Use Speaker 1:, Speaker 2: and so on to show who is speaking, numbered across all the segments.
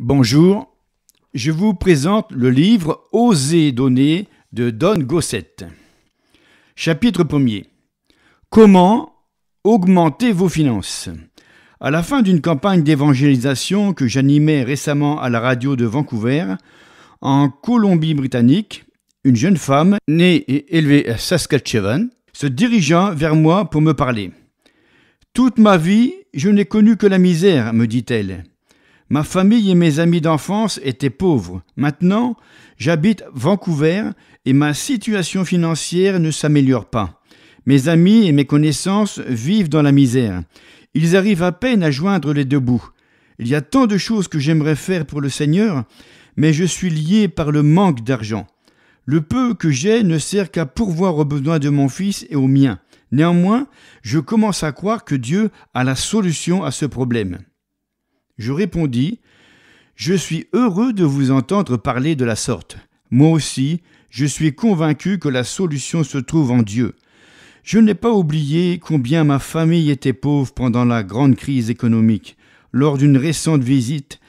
Speaker 1: Bonjour, je vous présente le livre Oser donner de Don Gossett. Chapitre 1er Comment augmenter vos finances À la fin d'une campagne d'évangélisation que j'animais récemment à la radio de Vancouver, en Colombie-Britannique, une jeune femme, née et élevée à Saskatchewan, se dirigea vers moi pour me parler. Toute ma vie, je n'ai connu que la misère, me dit-elle. Ma famille et mes amis d'enfance étaient pauvres. Maintenant, j'habite Vancouver et ma situation financière ne s'améliore pas. Mes amis et mes connaissances vivent dans la misère. Ils arrivent à peine à joindre les deux bouts. Il y a tant de choses que j'aimerais faire pour le Seigneur, mais je suis lié par le manque d'argent. Le peu que j'ai ne sert qu'à pourvoir aux besoins de mon fils et aux miens. Néanmoins, je commence à croire que Dieu a la solution à ce problème. Je répondis Je suis heureux de vous entendre parler de la sorte. Moi aussi, je suis convaincu que la solution se trouve en Dieu. Je n'ai pas oublié combien ma famille était pauvre pendant la grande crise économique. Lors d'une récente visite,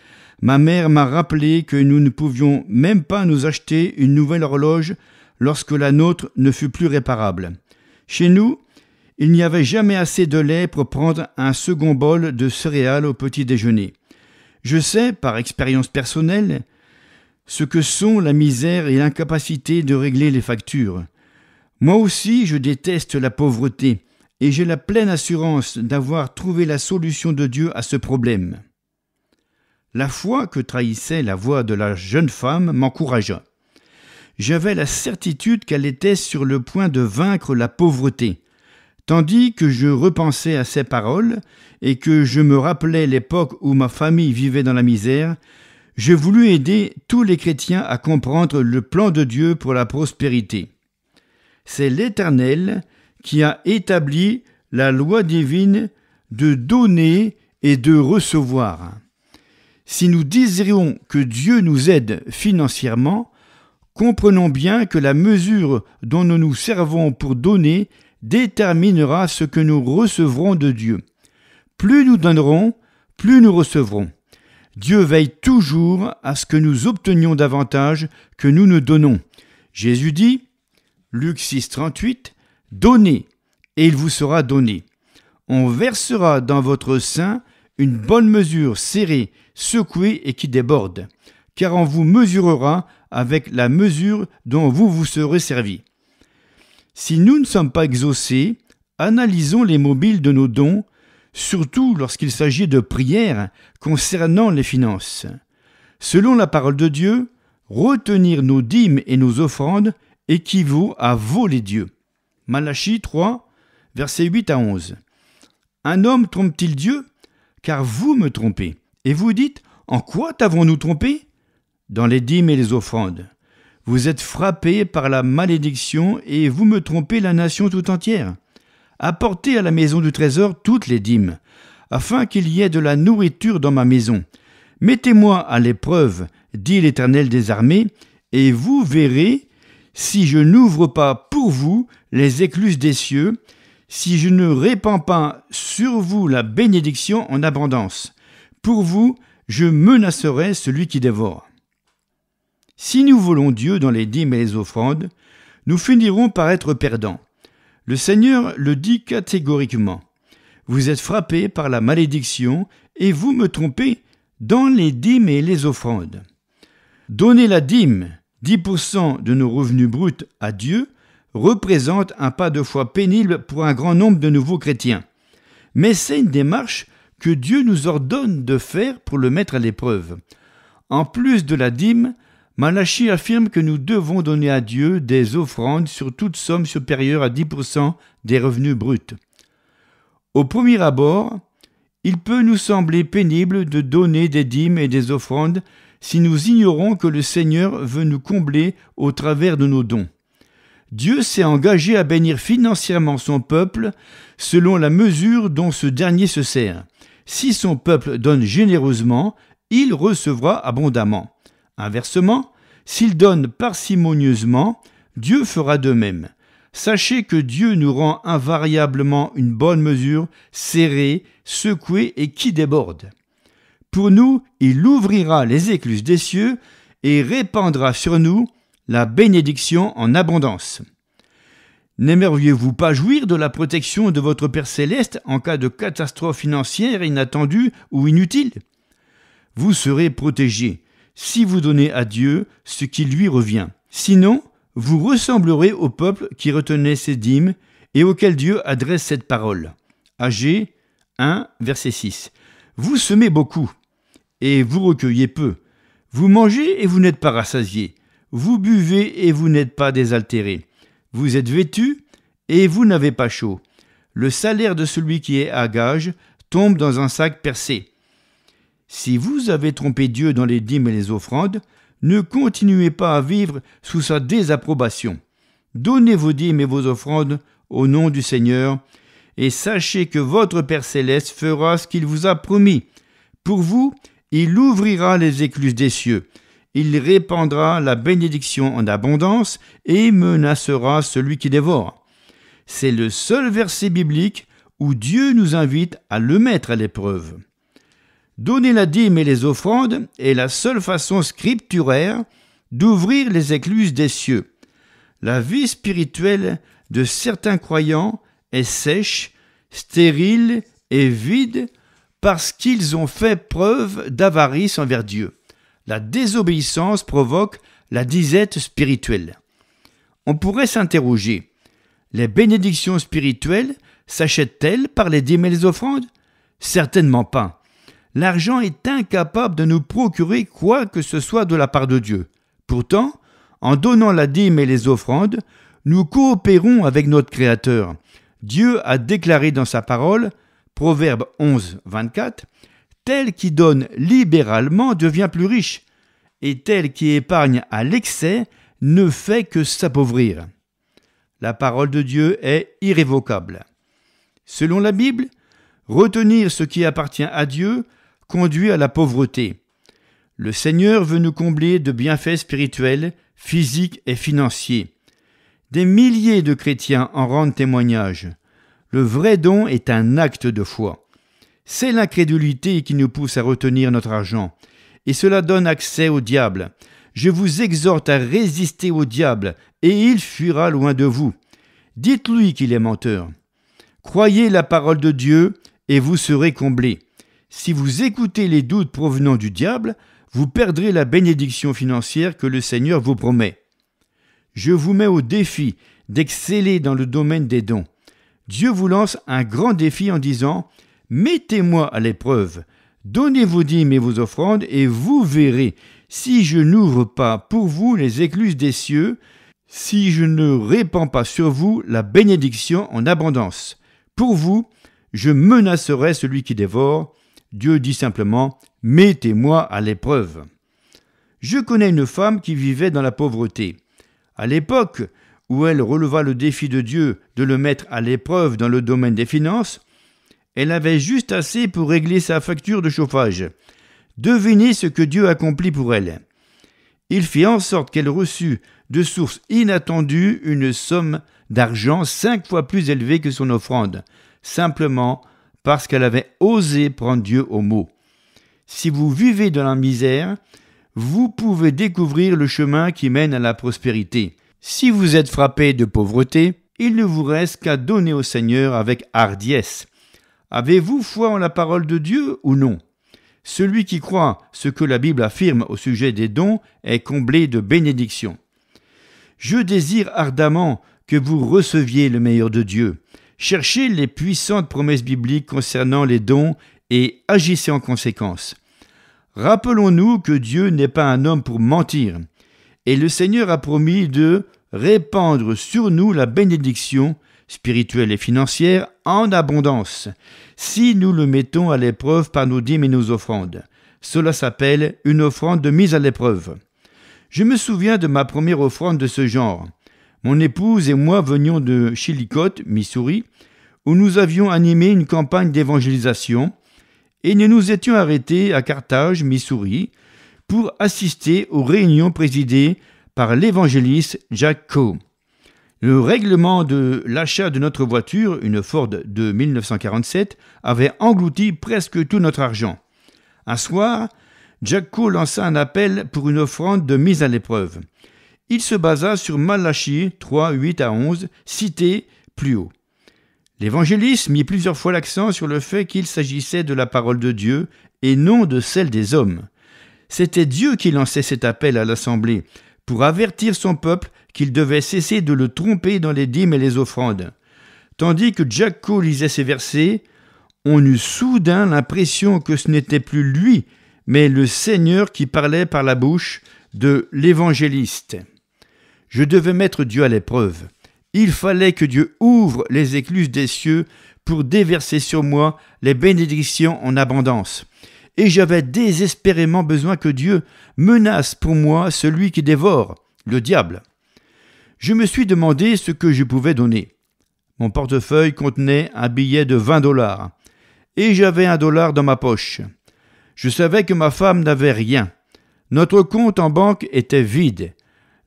Speaker 1: ma mère m'a rappelé que nous ne pouvions même pas nous acheter une nouvelle horloge lorsque la nôtre ne fut plus réparable. Chez nous, il n'y avait jamais assez de lait pour prendre un second bol de céréales au petit déjeuner. Je sais, par expérience personnelle, ce que sont la misère et l'incapacité de régler les factures. Moi aussi, je déteste la pauvreté, et j'ai la pleine assurance d'avoir trouvé la solution de Dieu à ce problème. La foi que trahissait la voix de la jeune femme m'encouragea. J'avais la certitude qu'elle était sur le point de vaincre la pauvreté. Tandis que je repensais à ces paroles et que je me rappelais l'époque où ma famille vivait dans la misère, je voulus aider tous les chrétiens à comprendre le plan de Dieu pour la prospérité. C'est l'Éternel qui a établi la loi divine de donner et de recevoir. Si nous désirions que Dieu nous aide financièrement, comprenons bien que la mesure dont nous nous servons pour donner déterminera ce que nous recevrons de Dieu. Plus nous donnerons, plus nous recevrons. Dieu veille toujours à ce que nous obtenions davantage que nous ne donnons. Jésus dit, Luc 6, 38, Donnez, et il vous sera donné. On versera dans votre sein une bonne mesure serrée, secouée et qui déborde, car on vous mesurera avec la mesure dont vous vous serez servi. Si nous ne sommes pas exaucés, analysons les mobiles de nos dons, surtout lorsqu'il s'agit de prières concernant les finances. Selon la parole de Dieu, retenir nos dîmes et nos offrandes équivaut à voler Dieu. Malachie 3, versets 8 à 11. Un homme trompe-t-il Dieu Car vous me trompez. Et vous dites, en quoi t'avons-nous trompé Dans les dîmes et les offrandes. Vous êtes frappé par la malédiction et vous me trompez la nation tout entière. Apportez à la maison du trésor toutes les dîmes, afin qu'il y ait de la nourriture dans ma maison. Mettez-moi à l'épreuve, dit l'Éternel des armées, et vous verrez si je n'ouvre pas pour vous les écluses des cieux, si je ne répands pas sur vous la bénédiction en abondance. Pour vous, je menacerai celui qui dévore. Si nous voulons Dieu dans les dîmes et les offrandes, nous finirons par être perdants. Le Seigneur le dit catégoriquement. Vous êtes frappés par la malédiction et vous me trompez dans les dîmes et les offrandes. Donner la dîme, 10% de nos revenus bruts à Dieu, représente un pas de foi pénible pour un grand nombre de nouveaux chrétiens. Mais c'est une démarche que Dieu nous ordonne de faire pour le mettre à l'épreuve. En plus de la dîme, Malachi affirme que nous devons donner à Dieu des offrandes sur toute somme supérieure à 10% des revenus bruts. Au premier abord, il peut nous sembler pénible de donner des dîmes et des offrandes si nous ignorons que le Seigneur veut nous combler au travers de nos dons. Dieu s'est engagé à bénir financièrement son peuple selon la mesure dont ce dernier se sert. Si son peuple donne généreusement, il recevra abondamment. Inversement, s'il donne parcimonieusement, Dieu fera de même. Sachez que Dieu nous rend invariablement une bonne mesure, serrée, secouée et qui déborde. Pour nous, il ouvrira les écluses des cieux et répandra sur nous la bénédiction en abondance. N'aimeriez-vous pas jouir de la protection de votre Père céleste en cas de catastrophe financière inattendue ou inutile Vous serez protégé, si vous donnez à Dieu ce qui lui revient. Sinon, vous ressemblerez au peuple qui retenait ses dîmes et auquel Dieu adresse cette parole. AG 1, verset 6. Vous semez beaucoup et vous recueillez peu. Vous mangez et vous n'êtes pas rassasiés. Vous buvez et vous n'êtes pas désaltérés. Vous êtes vêtu et vous n'avez pas chaud. Le salaire de celui qui est à gage tombe dans un sac percé. Si vous avez trompé Dieu dans les dîmes et les offrandes, ne continuez pas à vivre sous sa désapprobation. Donnez vos dîmes et vos offrandes au nom du Seigneur, et sachez que votre Père céleste fera ce qu'il vous a promis. Pour vous, il ouvrira les écluses des cieux, il répandra la bénédiction en abondance et menacera celui qui dévore. C'est le seul verset biblique où Dieu nous invite à le mettre à l'épreuve. Donner la dîme et les offrandes est la seule façon scripturaire d'ouvrir les écluses des cieux. La vie spirituelle de certains croyants est sèche, stérile et vide parce qu'ils ont fait preuve d'avarice envers Dieu. La désobéissance provoque la disette spirituelle. On pourrait s'interroger, les bénédictions spirituelles s'achètent-elles par les dîmes et les offrandes Certainement pas l'argent est incapable de nous procurer quoi que ce soit de la part de Dieu. Pourtant, en donnant la dîme et les offrandes, nous coopérons avec notre Créateur. Dieu a déclaré dans sa parole, Proverbe 11, 24, Tel qui donne libéralement devient plus riche, et tel qui épargne à l'excès ne fait que s'appauvrir. La parole de Dieu est irrévocable. Selon la Bible, retenir ce qui appartient à Dieu conduit à la pauvreté. Le Seigneur veut nous combler de bienfaits spirituels, physiques et financiers. Des milliers de chrétiens en rendent témoignage. Le vrai don est un acte de foi. C'est l'incrédulité qui nous pousse à retenir notre argent, et cela donne accès au diable. Je vous exhorte à résister au diable, et il fuira loin de vous. Dites-lui qu'il est menteur. Croyez la parole de Dieu, et vous serez comblés. Si vous écoutez les doutes provenant du diable, vous perdrez la bénédiction financière que le Seigneur vous promet. Je vous mets au défi d'exceller dans le domaine des dons. Dieu vous lance un grand défi en disant Mettez-moi à l'épreuve, donnez vos dîmes et vos offrandes, et vous verrez si je n'ouvre pas pour vous les écluses des cieux, si je ne répands pas sur vous la bénédiction en abondance. Pour vous, je menacerai celui qui dévore, Dieu dit simplement Mettez-moi à l'épreuve. Je connais une femme qui vivait dans la pauvreté. À l'époque où elle releva le défi de Dieu de le mettre à l'épreuve dans le domaine des finances, elle avait juste assez pour régler sa facture de chauffage. Devinez ce que Dieu accomplit pour elle. Il fit en sorte qu'elle reçut de sources inattendues une somme d'argent cinq fois plus élevée que son offrande, simplement parce qu'elle avait osé prendre Dieu au mot. Si vous vivez dans la misère, vous pouvez découvrir le chemin qui mène à la prospérité. Si vous êtes frappé de pauvreté, il ne vous reste qu'à donner au Seigneur avec hardiesse. Avez-vous foi en la parole de Dieu ou non Celui qui croit ce que la Bible affirme au sujet des dons est comblé de bénédictions. Je désire ardemment que vous receviez le meilleur de Dieu. Cherchez les puissantes promesses bibliques concernant les dons et agissez en conséquence. Rappelons-nous que Dieu n'est pas un homme pour mentir, et le Seigneur a promis de répandre sur nous la bénédiction spirituelle et financière en abondance, si nous le mettons à l'épreuve par nos dîmes et nos offrandes. Cela s'appelle une offrande de mise à l'épreuve. Je me souviens de ma première offrande de ce genre. Mon épouse et moi venions de Chillicothe, Missouri, où nous avions animé une campagne d'évangélisation, et nous nous étions arrêtés à Carthage, Missouri, pour assister aux réunions présidées par l'évangéliste Jack Coe. Le règlement de l'achat de notre voiture, une Ford de 1947, avait englouti presque tout notre argent. Un soir, Jack Coe lança un appel pour une offrande de mise à l'épreuve il se basa sur Malachie 3, 8 à 11, cité plus haut. L'évangéliste mit plusieurs fois l'accent sur le fait qu'il s'agissait de la parole de Dieu et non de celle des hommes. C'était Dieu qui lançait cet appel à l'assemblée pour avertir son peuple qu'il devait cesser de le tromper dans les dîmes et les offrandes. Tandis que Jacko lisait ces versets, on eut soudain l'impression que ce n'était plus lui, mais le Seigneur qui parlait par la bouche de l'évangéliste. Je devais mettre Dieu à l'épreuve. Il fallait que Dieu ouvre les écluses des cieux pour déverser sur moi les bénédictions en abondance. Et j'avais désespérément besoin que Dieu menace pour moi celui qui dévore, le diable. Je me suis demandé ce que je pouvais donner. Mon portefeuille contenait un billet de 20 dollars. Et j'avais un dollar dans ma poche. Je savais que ma femme n'avait rien. Notre compte en banque était vide.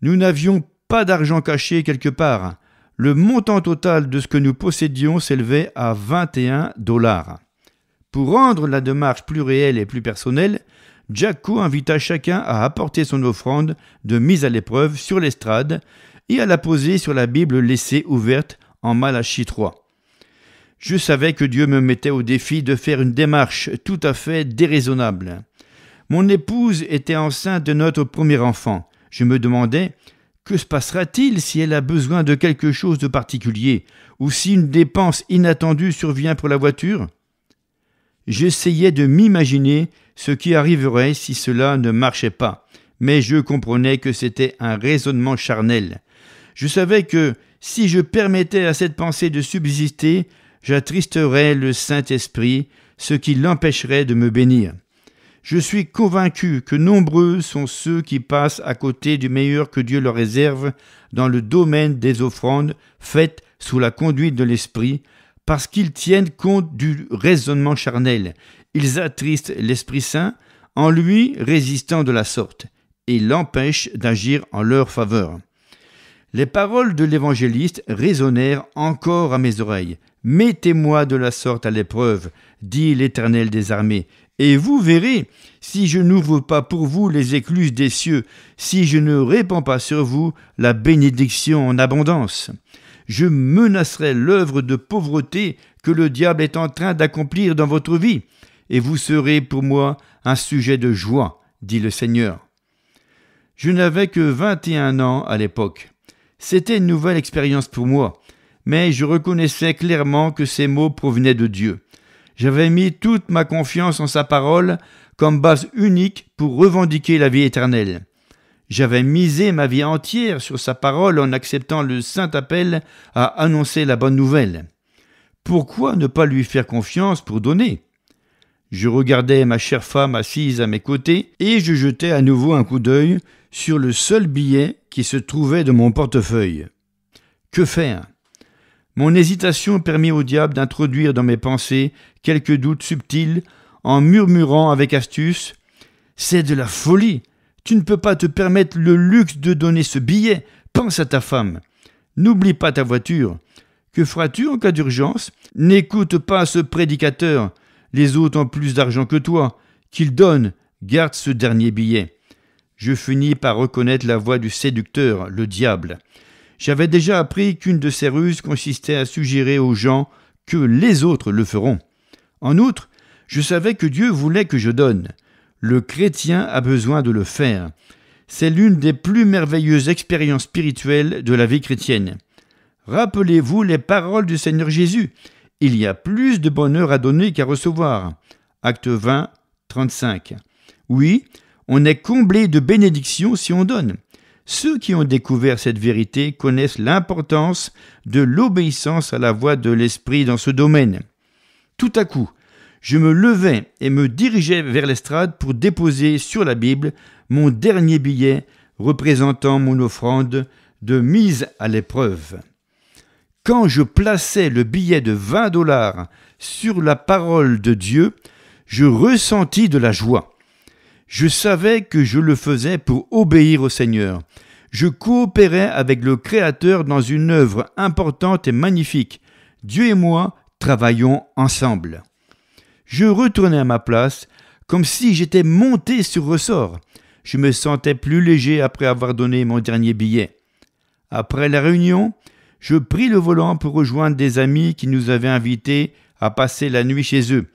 Speaker 1: Nous n'avions pas d'argent caché quelque part. Le montant total de ce que nous possédions s'élevait à 21 dollars. Pour rendre la démarche plus réelle et plus personnelle, Jacko invita chacun à apporter son offrande de mise à l'épreuve sur l'estrade et à la poser sur la Bible laissée ouverte en Malachie 3. Je savais que Dieu me mettait au défi de faire une démarche tout à fait déraisonnable. Mon épouse était enceinte de notre premier enfant. Je me demandais que se passera-t-il si elle a besoin de quelque chose de particulier ou si une dépense inattendue survient pour la voiture J'essayais de m'imaginer ce qui arriverait si cela ne marchait pas, mais je comprenais que c'était un raisonnement charnel. Je savais que si je permettais à cette pensée de subsister, j'attristerais le Saint-Esprit, ce qui l'empêcherait de me bénir. Je suis convaincu que nombreux sont ceux qui passent à côté du meilleur que Dieu leur réserve dans le domaine des offrandes faites sous la conduite de l'Esprit, parce qu'ils tiennent compte du raisonnement charnel. Ils attristent l'Esprit Saint en lui résistant de la sorte, et l'empêchent d'agir en leur faveur. Les paroles de l'évangéliste résonnèrent encore à mes oreilles. Mettez-moi de la sorte à l'épreuve, dit l'Éternel des armées, et vous verrez, si je n'ouvre pas pour vous les écluses des cieux, si je ne répands pas sur vous la bénédiction en abondance, je menacerai l'œuvre de pauvreté que le diable est en train d'accomplir dans votre vie, et vous serez pour moi un sujet de joie, dit le Seigneur. Je n'avais que 21 ans à l'époque. C'était une nouvelle expérience pour moi, mais je reconnaissais clairement que ces mots provenaient de Dieu. J'avais mis toute ma confiance en sa parole comme base unique pour revendiquer la vie éternelle. J'avais misé ma vie entière sur sa parole en acceptant le saint appel à annoncer la bonne nouvelle. Pourquoi ne pas lui faire confiance pour donner Je regardais ma chère femme assise à mes côtés et je jetais à nouveau un coup d'œil sur le seul billet qui se trouvait de mon portefeuille. Que faire mon hésitation permit au diable d'introduire dans mes pensées quelques doutes subtils en murmurant avec astuce C'est de la folie Tu ne peux pas te permettre le luxe de donner ce billet Pense à ta femme N'oublie pas ta voiture Que feras-tu en cas d'urgence N'écoute pas ce prédicateur Les autres ont plus d'argent que toi Qu'il donne Garde ce dernier billet. Je finis par reconnaître la voix du séducteur, le diable. J'avais déjà appris qu'une de ces ruses consistait à suggérer aux gens que les autres le feront. En outre, je savais que Dieu voulait que je donne. Le chrétien a besoin de le faire. C'est l'une des plus merveilleuses expériences spirituelles de la vie chrétienne. Rappelez-vous les paroles du Seigneur Jésus. Il y a plus de bonheur à donner qu'à recevoir. Acte 20, 35. Oui, on est comblé de bénédictions si on donne. Ceux qui ont découvert cette vérité connaissent l'importance de l'obéissance à la voix de l'Esprit dans ce domaine. Tout à coup, je me levai et me dirigeai vers l'estrade pour déposer sur la Bible mon dernier billet représentant mon offrande de mise à l'épreuve. Quand je plaçais le billet de 20 dollars sur la parole de Dieu, je ressentis de la joie. Je savais que je le faisais pour obéir au Seigneur. Je coopérais avec le Créateur dans une œuvre importante et magnifique. Dieu et moi travaillons ensemble. Je retournais à ma place comme si j'étais monté sur ressort. Je me sentais plus léger après avoir donné mon dernier billet. Après la réunion, je pris le volant pour rejoindre des amis qui nous avaient invités à passer la nuit chez eux.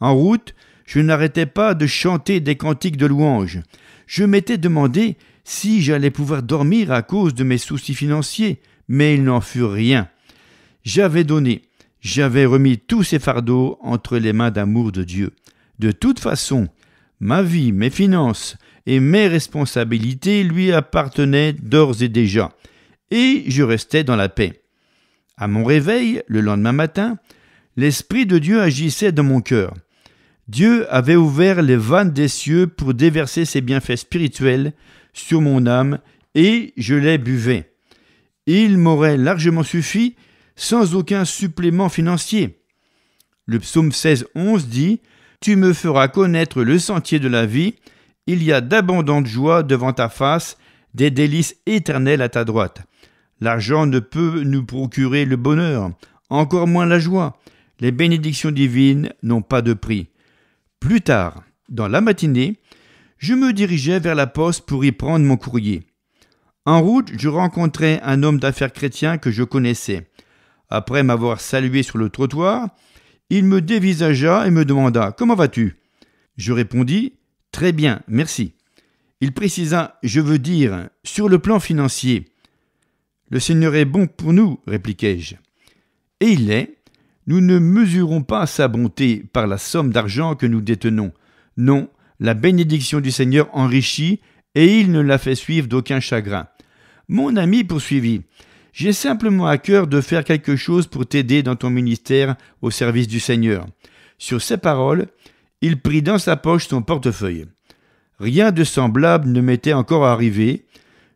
Speaker 1: En route, je n'arrêtais pas de chanter des cantiques de louanges. Je m'étais demandé si j'allais pouvoir dormir à cause de mes soucis financiers, mais il n'en fut rien. J'avais donné, j'avais remis tous ces fardeaux entre les mains d'amour de Dieu. De toute façon, ma vie, mes finances et mes responsabilités lui appartenaient d'ores et déjà, et je restais dans la paix. À mon réveil, le lendemain matin, l'Esprit de Dieu agissait dans mon cœur. Dieu avait ouvert les vannes des cieux pour déverser ses bienfaits spirituels sur mon âme, et je les buvais. Il m'aurait largement suffi, sans aucun supplément financier. Le psaume 16, 11 dit Tu me feras connaître le sentier de la vie, il y a d'abondantes joies devant ta face, des délices éternels à ta droite. L'argent ne peut nous procurer le bonheur, encore moins la joie. Les bénédictions divines n'ont pas de prix. Plus tard, dans la matinée, je me dirigeais vers la poste pour y prendre mon courrier. En route, je rencontrais un homme d'affaires chrétien que je connaissais. Après m'avoir salué sur le trottoir, il me dévisagea et me demanda Comment vas-tu Je répondis Très bien, merci. Il précisa Je veux dire, sur le plan financier. Le Seigneur est bon pour nous, répliquai-je. Et il l'est, nous ne mesurons pas sa bonté par la somme d'argent que nous détenons. Non, la bénédiction du Seigneur enrichit et il ne la fait suivre d'aucun chagrin. Mon ami poursuivit, J'ai simplement à cœur de faire quelque chose pour t'aider dans ton ministère au service du Seigneur. Sur ces paroles, il prit dans sa poche son portefeuille. Rien de semblable ne m'était encore arrivé.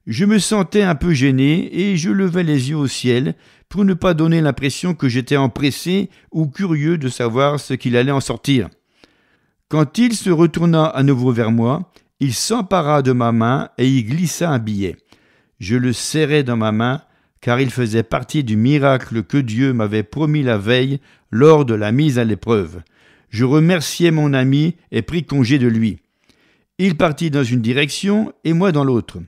Speaker 1: Je me sentais un peu gêné et je levai les yeux au ciel pour ne pas donner l'impression que j'étais empressé ou curieux de savoir ce qu'il allait en sortir. Quand il se retourna à nouveau vers moi, il s'empara de ma main et y glissa un billet. Je le serrai dans ma main, car il faisait partie du miracle que Dieu m'avait promis la veille lors de la mise à l'épreuve. Je remerciai mon ami et pris congé de lui. Il partit dans une direction et moi dans l'autre.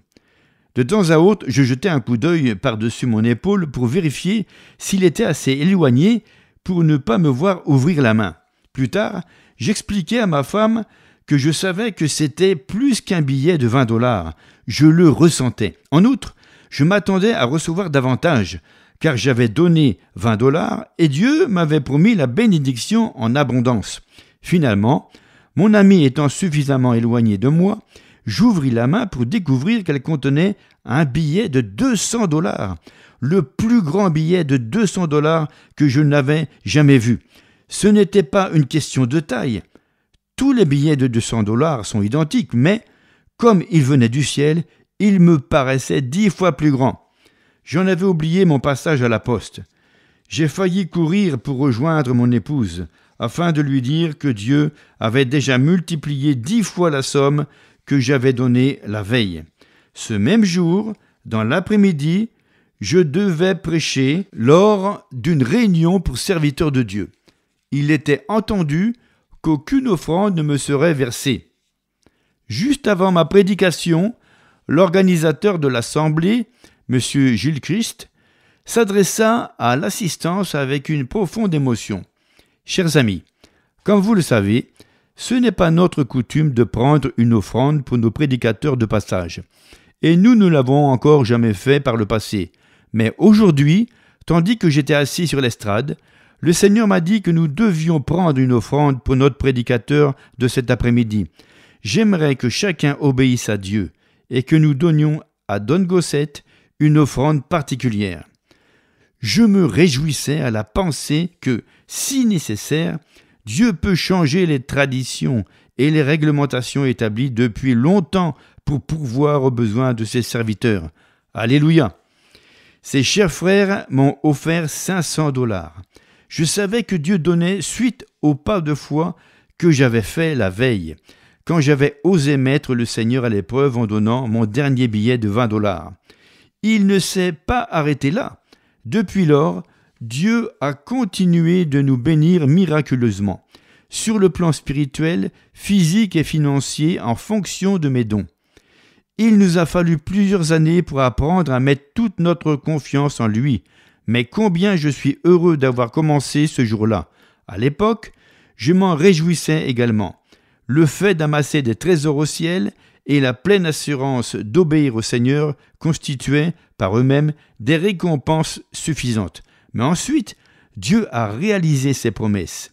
Speaker 1: De temps à autre, je jetais un coup d'œil par-dessus mon épaule pour vérifier s'il était assez éloigné pour ne pas me voir ouvrir la main. Plus tard, j'expliquais à ma femme que je savais que c'était plus qu'un billet de 20 dollars. Je le ressentais. En outre, je m'attendais à recevoir davantage, car j'avais donné 20 dollars et Dieu m'avait promis la bénédiction en abondance. Finalement, mon ami étant suffisamment éloigné de moi, j'ouvris la main pour découvrir qu'elle contenait un billet de 200 dollars, le plus grand billet de 200 dollars que je n'avais jamais vu. Ce n'était pas une question de taille. Tous les billets de 200 dollars sont identiques, mais comme ils venaient du ciel, ils me paraissaient dix fois plus grands. J'en avais oublié mon passage à la poste. J'ai failli courir pour rejoindre mon épouse, afin de lui dire que Dieu avait déjà multiplié dix fois la somme que j'avais donné la veille. Ce même jour, dans l'après-midi, je devais prêcher lors d'une réunion pour serviteurs de Dieu. Il était entendu qu'aucune offrande ne me serait versée. Juste avant ma prédication, l'organisateur de l'assemblée, M. Gilles Christ, s'adressa à l'assistance avec une profonde émotion. Chers amis, comme vous le savez, ce n'est pas notre coutume de prendre une offrande pour nos prédicateurs de passage, et nous ne l'avons encore jamais fait par le passé. Mais aujourd'hui, tandis que j'étais assis sur l'estrade, le Seigneur m'a dit que nous devions prendre une offrande pour notre prédicateur de cet après-midi. J'aimerais que chacun obéisse à Dieu et que nous donnions à Don Gossette une offrande particulière. Je me réjouissais à la pensée que, si nécessaire, Dieu peut changer les traditions et les réglementations établies depuis longtemps pour pourvoir aux besoins de ses serviteurs. Alléluia. Ses chers frères m'ont offert 500 dollars. Je savais que Dieu donnait suite au pas de foi que j'avais fait la veille, quand j'avais osé mettre le Seigneur à l'épreuve en donnant mon dernier billet de 20 dollars. Il ne s'est pas arrêté là. Depuis lors, Dieu a continué de nous bénir miraculeusement, sur le plan spirituel, physique et financier, en fonction de mes dons. Il nous a fallu plusieurs années pour apprendre à mettre toute notre confiance en lui, mais combien je suis heureux d'avoir commencé ce jour-là. À l'époque, je m'en réjouissais également. Le fait d'amasser des trésors au ciel et la pleine assurance d'obéir au Seigneur constituaient, par eux-mêmes, des récompenses suffisantes. Mais ensuite, Dieu a réalisé ses promesses.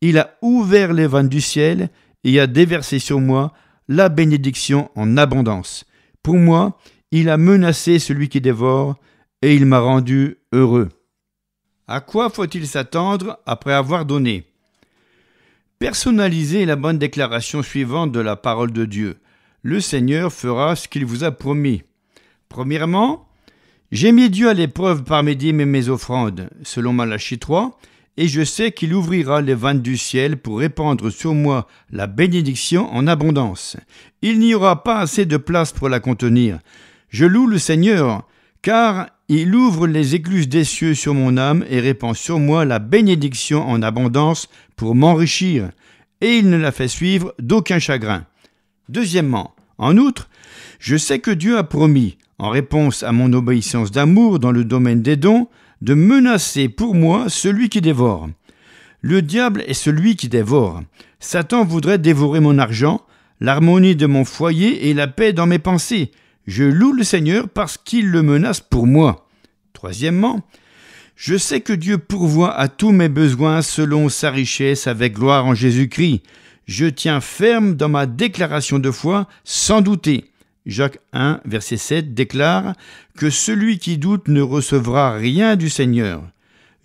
Speaker 1: Il a ouvert les vannes du ciel et a déversé sur moi la bénédiction en abondance. Pour moi, il a menacé celui qui dévore et il m'a rendu heureux. À quoi faut-il s'attendre après avoir donné Personnalisez la bonne déclaration suivante de la parole de Dieu. Le Seigneur fera ce qu'il vous a promis. Premièrement, j'ai mis Dieu à l'épreuve par mes dîmes et mes offrandes, selon Malachie 3, et je sais qu'il ouvrira les vannes du ciel pour répandre sur moi la bénédiction en abondance. Il n'y aura pas assez de place pour la contenir. Je loue le Seigneur, car il ouvre les écluses des cieux sur mon âme et répand sur moi la bénédiction en abondance pour m'enrichir, et il ne la fait suivre d'aucun chagrin. Deuxièmement, en outre, je sais que Dieu a promis, en réponse à mon obéissance d'amour dans le domaine des dons, de menacer pour moi celui qui dévore. Le diable est celui qui dévore. Satan voudrait dévorer mon argent, l'harmonie de mon foyer et la paix dans mes pensées. Je loue le Seigneur parce qu'il le menace pour moi. Troisièmement, je sais que Dieu pourvoit à tous mes besoins selon sa richesse avec gloire en Jésus-Christ. Je tiens ferme dans ma déclaration de foi sans douter. Jacques 1, verset 7 déclare que celui qui doute ne recevra rien du Seigneur.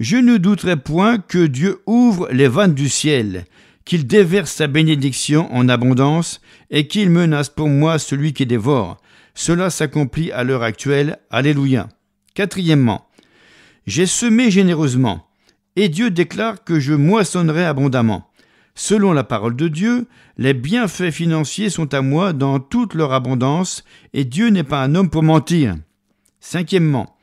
Speaker 1: Je ne douterai point que Dieu ouvre les vannes du ciel, qu'il déverse sa bénédiction en abondance et qu'il menace pour moi celui qui dévore. Cela s'accomplit à l'heure actuelle. Alléluia. Quatrièmement, j'ai semé généreusement, et Dieu déclare que je moissonnerai abondamment. Selon la parole de Dieu, les bienfaits financiers sont à moi dans toute leur abondance, et Dieu n'est pas un homme pour mentir. Cinquièmement,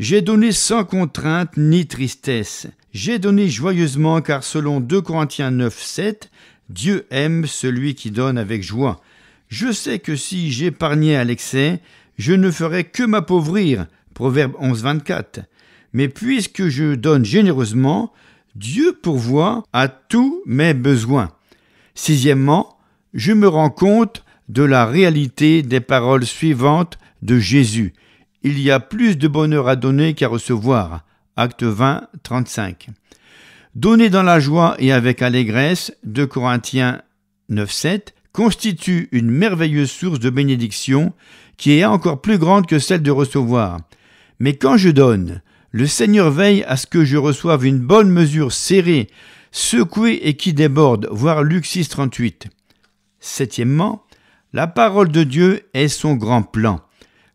Speaker 1: j'ai donné sans contrainte ni tristesse. J'ai donné joyeusement car selon 2 Corinthiens 9, 7, Dieu aime celui qui donne avec joie. Je sais que si j'épargnais à l'excès, je ne ferais que m'appauvrir. Proverbe 11, 24. Mais puisque je donne généreusement, Dieu pourvoit à tous mes besoins. Sixièmement, je me rends compte de la réalité des paroles suivantes de Jésus. Il y a plus de bonheur à donner qu'à recevoir. Acte 20, 35. Donner dans la joie et avec allégresse, 2 Corinthiens 9, 7, constitue une merveilleuse source de bénédiction qui est encore plus grande que celle de recevoir. Mais quand je donne, le Seigneur veille à ce que je reçoive une bonne mesure serrée, secouée et qui déborde, voir Luc 6, 38. Septièmement, la parole de Dieu est son grand plan,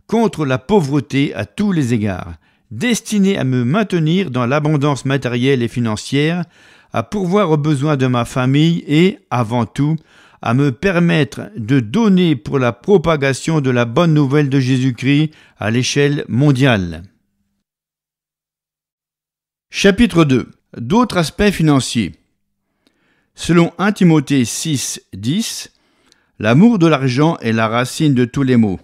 Speaker 1: contre la pauvreté à tous les égards, destiné à me maintenir dans l'abondance matérielle et financière, à pourvoir aux besoins de ma famille et, avant tout, à me permettre de donner pour la propagation de la bonne nouvelle de Jésus-Christ à l'échelle mondiale. Chapitre 2. D'autres aspects financiers. Selon 1 Timothée 6, 10, l'amour de l'argent est la racine de tous les maux.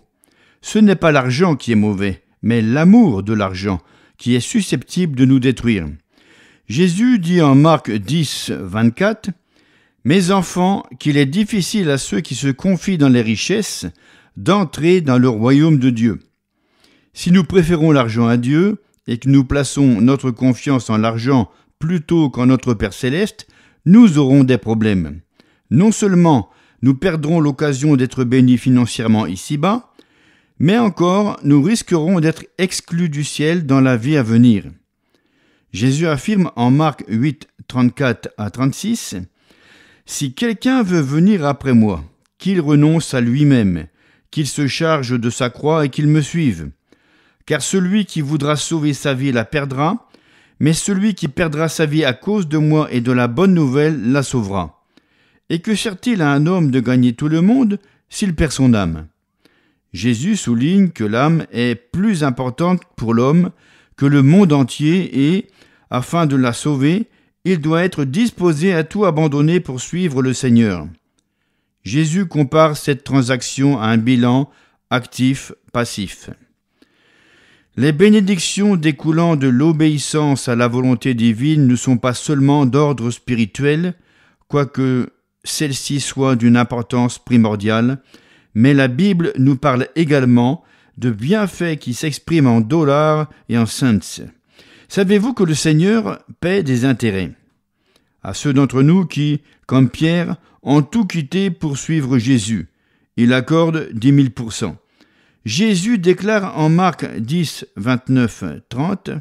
Speaker 1: Ce n'est pas l'argent qui est mauvais, mais l'amour de l'argent qui est susceptible de nous détruire. Jésus dit en Marc 10, 24, Mes enfants, qu'il est difficile à ceux qui se confient dans les richesses d'entrer dans le royaume de Dieu. Si nous préférons l'argent à Dieu, et que nous plaçons notre confiance en l'argent plutôt qu'en notre Père céleste, nous aurons des problèmes. Non seulement nous perdrons l'occasion d'être bénis financièrement ici-bas, mais encore nous risquerons d'être exclus du ciel dans la vie à venir. Jésus affirme en Marc 8, 34 à 36, Si quelqu'un veut venir après moi, qu'il renonce à lui-même, qu'il se charge de sa croix et qu'il me suive. Car celui qui voudra sauver sa vie la perdra, mais celui qui perdra sa vie à cause de moi et de la bonne nouvelle la sauvera. Et que sert-il à un homme de gagner tout le monde s'il perd son âme Jésus souligne que l'âme est plus importante pour l'homme que le monde entier et, afin de la sauver, il doit être disposé à tout abandonner pour suivre le Seigneur. Jésus compare cette transaction à un bilan actif-passif. Les bénédictions découlant de l'obéissance à la volonté divine ne sont pas seulement d'ordre spirituel, quoique celle-ci soit d'une importance primordiale, mais la Bible nous parle également de bienfaits qui s'expriment en dollars et en cents. Savez-vous que le Seigneur paie des intérêts À ceux d'entre nous qui, comme Pierre, ont tout quitté pour suivre Jésus, il accorde dix mille Jésus déclare en Marc 10, 29, 30,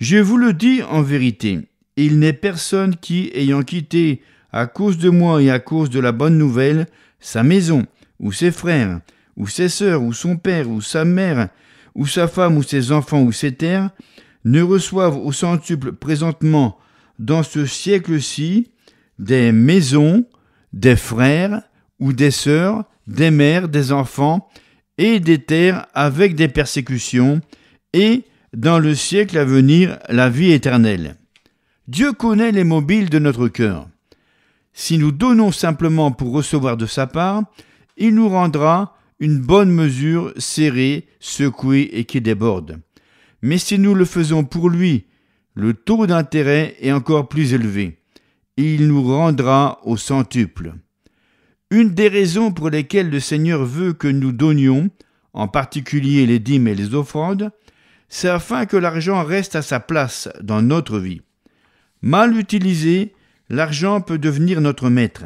Speaker 1: Je vous le dis en vérité, il n'est personne qui, ayant quitté à cause de moi et à cause de la bonne nouvelle, sa maison, ou ses frères, ou ses sœurs, ou son père, ou sa mère, ou sa femme, ou ses enfants, ou ses terres, ne reçoivent au centuple présentement dans ce siècle-ci des maisons, des frères, ou des sœurs, des mères, des enfants, et des terres avec des persécutions, et dans le siècle à venir la vie éternelle. Dieu connaît les mobiles de notre cœur. Si nous donnons simplement pour recevoir de sa part, il nous rendra une bonne mesure serrée, secouée et qui déborde. Mais si nous le faisons pour lui, le taux d'intérêt est encore plus élevé. Il nous rendra au centuple. Une des raisons pour lesquelles le Seigneur veut que nous donnions, en particulier les dîmes et les offrandes, c'est afin que l'argent reste à sa place dans notre vie. Mal utilisé, l'argent peut devenir notre maître.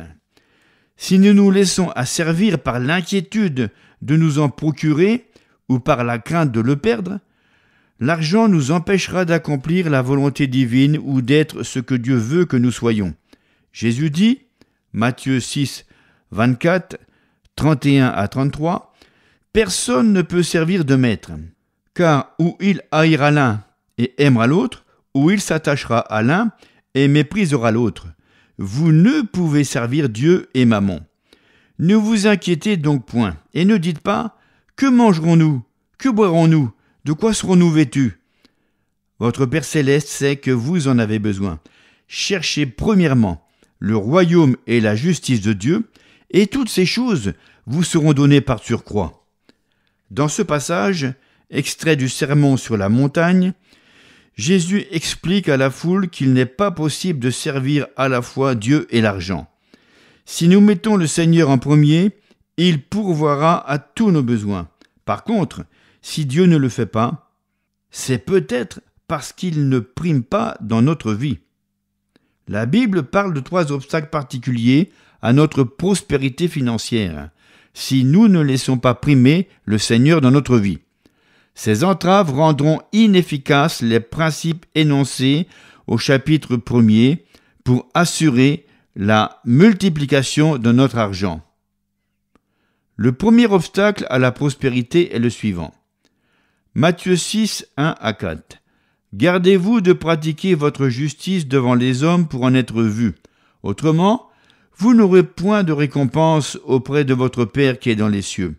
Speaker 1: Si nous nous laissons asservir par l'inquiétude de nous en procurer ou par la crainte de le perdre, l'argent nous empêchera d'accomplir la volonté divine ou d'être ce que Dieu veut que nous soyons. Jésus dit, Matthieu 6, 24, 31 à 33, Personne ne peut servir de maître, car ou il haïra l'un et aimera l'autre, ou il s'attachera à l'un et méprisera l'autre. Vous ne pouvez servir Dieu et maman. Ne vous inquiétez donc point, et ne dites pas Que mangerons-nous Que boirons-nous De quoi serons-nous vêtus Votre Père céleste sait que vous en avez besoin. Cherchez premièrement le royaume et la justice de Dieu, et toutes ces choses vous seront données par surcroît. Dans ce passage, extrait du Sermon sur la montagne, Jésus explique à la foule qu'il n'est pas possible de servir à la fois Dieu et l'argent. Si nous mettons le Seigneur en premier, il pourvoira à tous nos besoins. Par contre, si Dieu ne le fait pas, c'est peut-être parce qu'il ne prime pas dans notre vie. La Bible parle de trois obstacles particuliers à notre prospérité financière, si nous ne laissons pas primer le Seigneur dans notre vie. Ces entraves rendront inefficaces les principes énoncés au chapitre 1er pour assurer la multiplication de notre argent. Le premier obstacle à la prospérité est le suivant. Matthieu 6, 1 à 4. Gardez-vous de pratiquer votre justice devant les hommes pour en être vu. Autrement, vous n'aurez point de récompense auprès de votre Père qui est dans les cieux.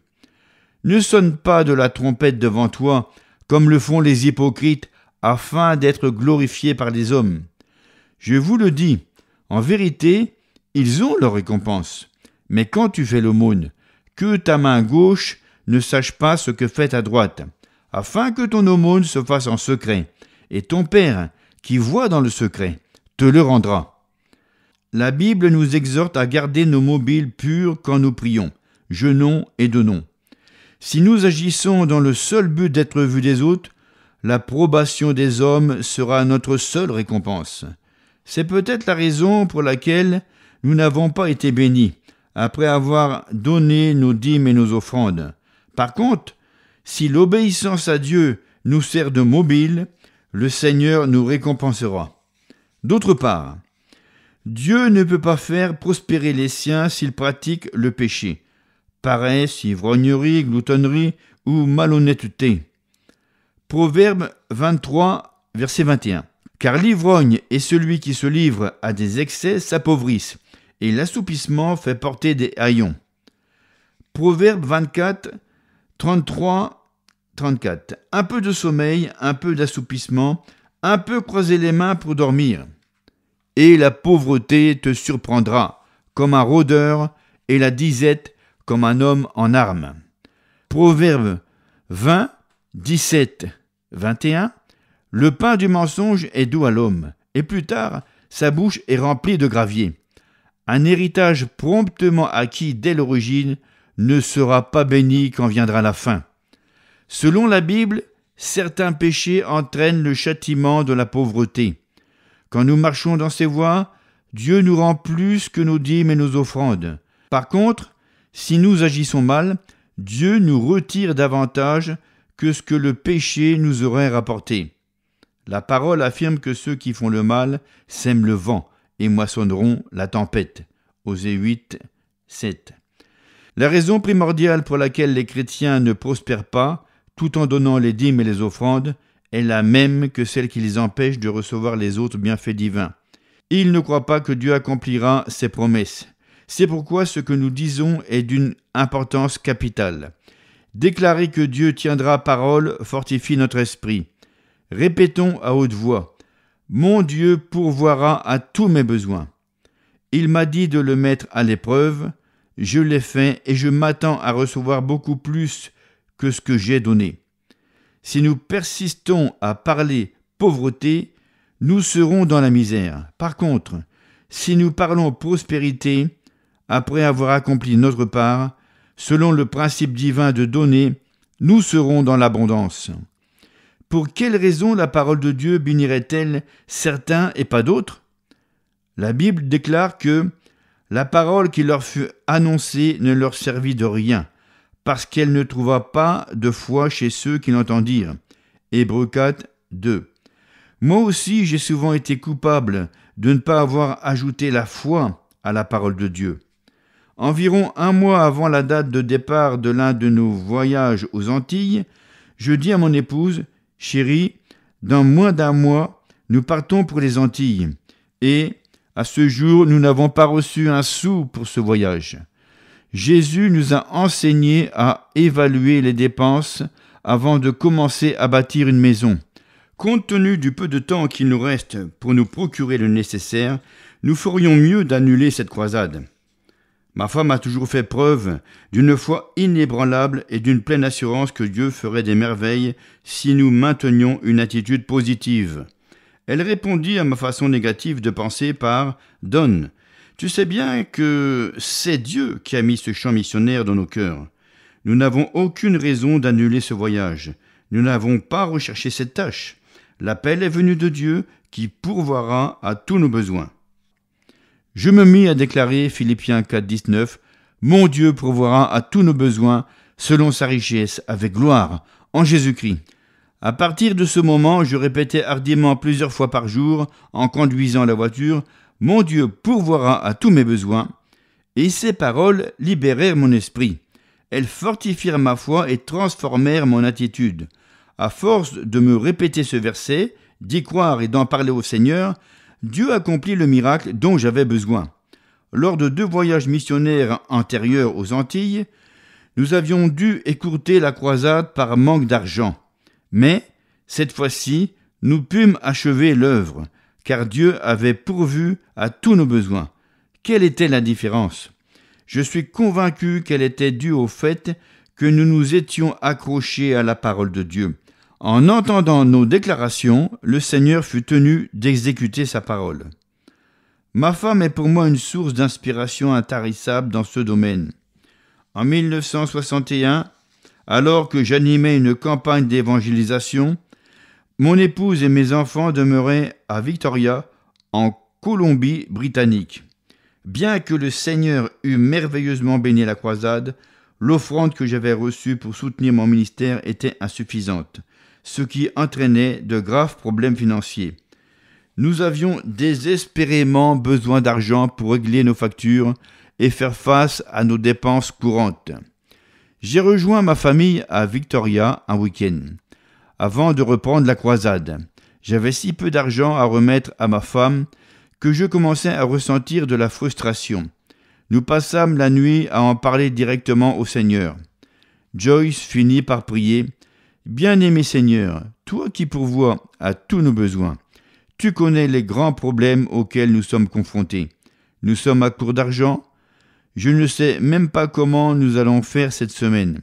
Speaker 1: Ne sonne pas de la trompette devant toi, comme le font les hypocrites, afin d'être glorifiés par les hommes. Je vous le dis, en vérité, ils ont leur récompense. Mais quand tu fais l'aumône, que ta main gauche ne sache pas ce que fait ta droite, afin que ton aumône se fasse en secret, et ton Père, qui voit dans le secret, te le rendra. La Bible nous exhorte à garder nos mobiles purs quand nous prions, jeûnons et donnons. Si nous agissons dans le seul but d'être vus des autres, l'approbation des hommes sera notre seule récompense. C'est peut-être la raison pour laquelle nous n'avons pas été bénis, après avoir donné nos dîmes et nos offrandes. Par contre, si l'obéissance à Dieu nous sert de mobile, le Seigneur nous récompensera. D'autre part, Dieu ne peut pas faire prospérer les siens s'ils pratiquent le péché, paresse, ivrognerie, gloutonnerie ou malhonnêteté. Proverbe 23, verset 21. Car l'ivrogne et celui qui se livre à des excès s'appauvrissent, et l'assoupissement fait porter des haillons. Proverbe 24, 33, 34. Un peu de sommeil, un peu d'assoupissement, un peu croiser les mains pour dormir et la pauvreté te surprendra, comme un rôdeur, et la disette, comme un homme en armes. Proverbe 20, 17, 21. Le pain du mensonge est doux à l'homme, et plus tard, sa bouche est remplie de gravier. Un héritage promptement acquis dès l'origine ne sera pas béni quand viendra la fin. Selon la Bible, certains péchés entraînent le châtiment de la pauvreté. Quand nous marchons dans ses voies, Dieu nous rend plus que nos dîmes et nos offrandes. Par contre, si nous agissons mal, Dieu nous retire davantage que ce que le péché nous aurait rapporté. La parole affirme que ceux qui font le mal sèment le vent et moissonneront la tempête. Osée 8, 7. La raison primordiale pour laquelle les chrétiens ne prospèrent pas, tout en donnant les dîmes et les offrandes, est la même que celle qui les empêche de recevoir les autres bienfaits divins. Ils ne croient pas que Dieu accomplira ses promesses. C'est pourquoi ce que nous disons est d'une importance capitale. Déclarer que Dieu tiendra parole fortifie notre esprit. Répétons à haute voix. Mon Dieu pourvoira à tous mes besoins. Il m'a dit de le mettre à l'épreuve, je l'ai fait et je m'attends à recevoir beaucoup plus que ce que j'ai donné si nous persistons à parler pauvreté, nous serons dans la misère. Par contre, si nous parlons prospérité, après avoir accompli notre part, selon le principe divin de donner, nous serons dans l'abondance. Pour quelle raison la parole de Dieu bénirait-elle certains et pas d'autres La Bible déclare que la parole qui leur fut annoncée ne leur servit de rien, parce qu'elle ne trouva pas de foi chez ceux qui l'entendirent. Hébreu 4, 2. Moi aussi j'ai souvent été coupable de ne pas avoir ajouté la foi à la parole de Dieu. Environ un mois avant la date de départ de l'un de nos voyages aux Antilles, je dis à mon épouse, Chérie, dans moins d'un mois, nous partons pour les Antilles, et à ce jour, nous n'avons pas reçu un sou pour ce voyage. Jésus nous a enseigné à évaluer les dépenses avant de commencer à bâtir une maison. Compte tenu du peu de temps qu'il nous reste pour nous procurer le nécessaire, nous ferions mieux d'annuler cette croisade. Ma femme a toujours fait preuve d'une foi inébranlable et d'une pleine assurance que Dieu ferait des merveilles si nous maintenions une attitude positive. Elle répondit à ma façon négative de penser par Donne, tu sais bien que c'est Dieu qui a mis ce champ missionnaire dans nos cœurs. Nous n'avons aucune raison d'annuler ce voyage. Nous n'avons pas recherché cette tâche. L'appel est venu de Dieu qui pourvoira à tous nos besoins. Je me mis à déclarer Philippiens 4, 19 Mon Dieu pourvoira à tous nos besoins selon sa richesse avec gloire en Jésus-Christ. À partir de ce moment, je répétais hardiment plusieurs fois par jour en conduisant la voiture mon Dieu pourvoira à tous mes besoins, et ces paroles libérèrent mon esprit. Elles fortifièrent ma foi et transformèrent mon attitude. À force de me répéter ce verset, d'y croire et d'en parler au Seigneur, Dieu accomplit le miracle dont j'avais besoin. Lors de deux voyages missionnaires antérieurs aux Antilles, nous avions dû écourter la croisade par manque d'argent. Mais, cette fois-ci, nous pûmes achever l'œuvre car Dieu avait pourvu à tous nos besoins. Quelle était la différence Je suis convaincu qu'elle était due au fait que nous nous étions accrochés à la parole de Dieu. En entendant nos déclarations, le Seigneur fut tenu d'exécuter sa parole. Ma femme est pour moi une source d'inspiration intarissable dans ce domaine. En 1961, alors que j'animais une campagne d'évangélisation, mon épouse et mes enfants demeuraient à Victoria, en Colombie-Britannique. Bien que le Seigneur eût merveilleusement baigné la croisade, l'offrande que j'avais reçue pour soutenir mon ministère était insuffisante, ce qui entraînait de graves problèmes financiers. Nous avions désespérément besoin d'argent pour régler nos factures et faire face à nos dépenses courantes. J'ai rejoint ma famille à Victoria un week-end avant de reprendre la croisade. J'avais si peu d'argent à remettre à ma femme que je commençais à ressentir de la frustration. Nous passâmes la nuit à en parler directement au Seigneur. Joyce finit par prier Bien-aimé Seigneur, toi qui pourvois à tous nos besoins, tu connais les grands problèmes auxquels nous sommes confrontés. Nous sommes à court d'argent. Je ne sais même pas comment nous allons faire cette semaine.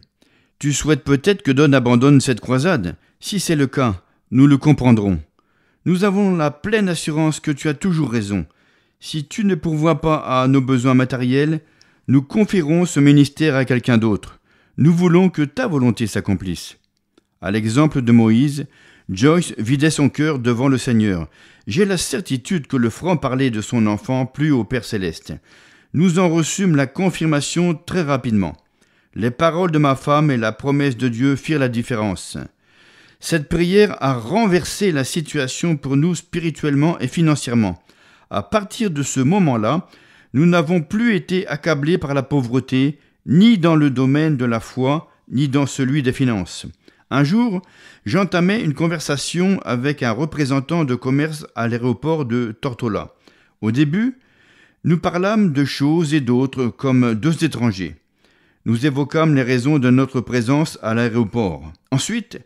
Speaker 1: Tu souhaites peut-être que Don abandonne cette croisade, si c'est le cas, nous le comprendrons. Nous avons la pleine assurance que tu as toujours raison. Si tu ne pourvois pas à nos besoins matériels, nous confierons ce ministère à quelqu'un d'autre. Nous voulons que ta volonté s'accomplisse. À l'exemple de Moïse, Joyce vidait son cœur devant le Seigneur. J'ai la certitude que le franc parlait de son enfant plus au Père céleste. Nous en reçûmes la confirmation très rapidement. Les paroles de ma femme et la promesse de Dieu firent la différence. Cette prière a renversé la situation pour nous spirituellement et financièrement. À partir de ce moment-là, nous n'avons plus été accablés par la pauvreté, ni dans le domaine de la foi, ni dans celui des finances. Un jour, j'entamais une conversation avec un représentant de commerce à l'aéroport de Tortola. Au début, nous parlâmes de choses et d'autres comme deux étrangers. Nous évoquâmes les raisons de notre présence à l'aéroport. Ensuite,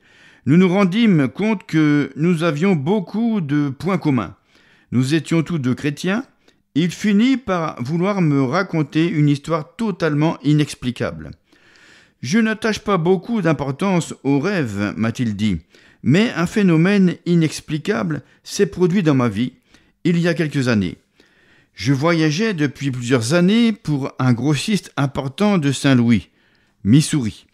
Speaker 1: nous nous rendîmes compte que nous avions beaucoup de points communs. Nous étions tous deux chrétiens. Il finit par vouloir me raconter une histoire totalement inexplicable. Je n'attache pas beaucoup d'importance aux rêves, m'a-t-il dit, mais un phénomène inexplicable s'est produit dans ma vie, il y a quelques années. Je voyageais depuis plusieurs années pour un grossiste important de Saint-Louis, Missouri.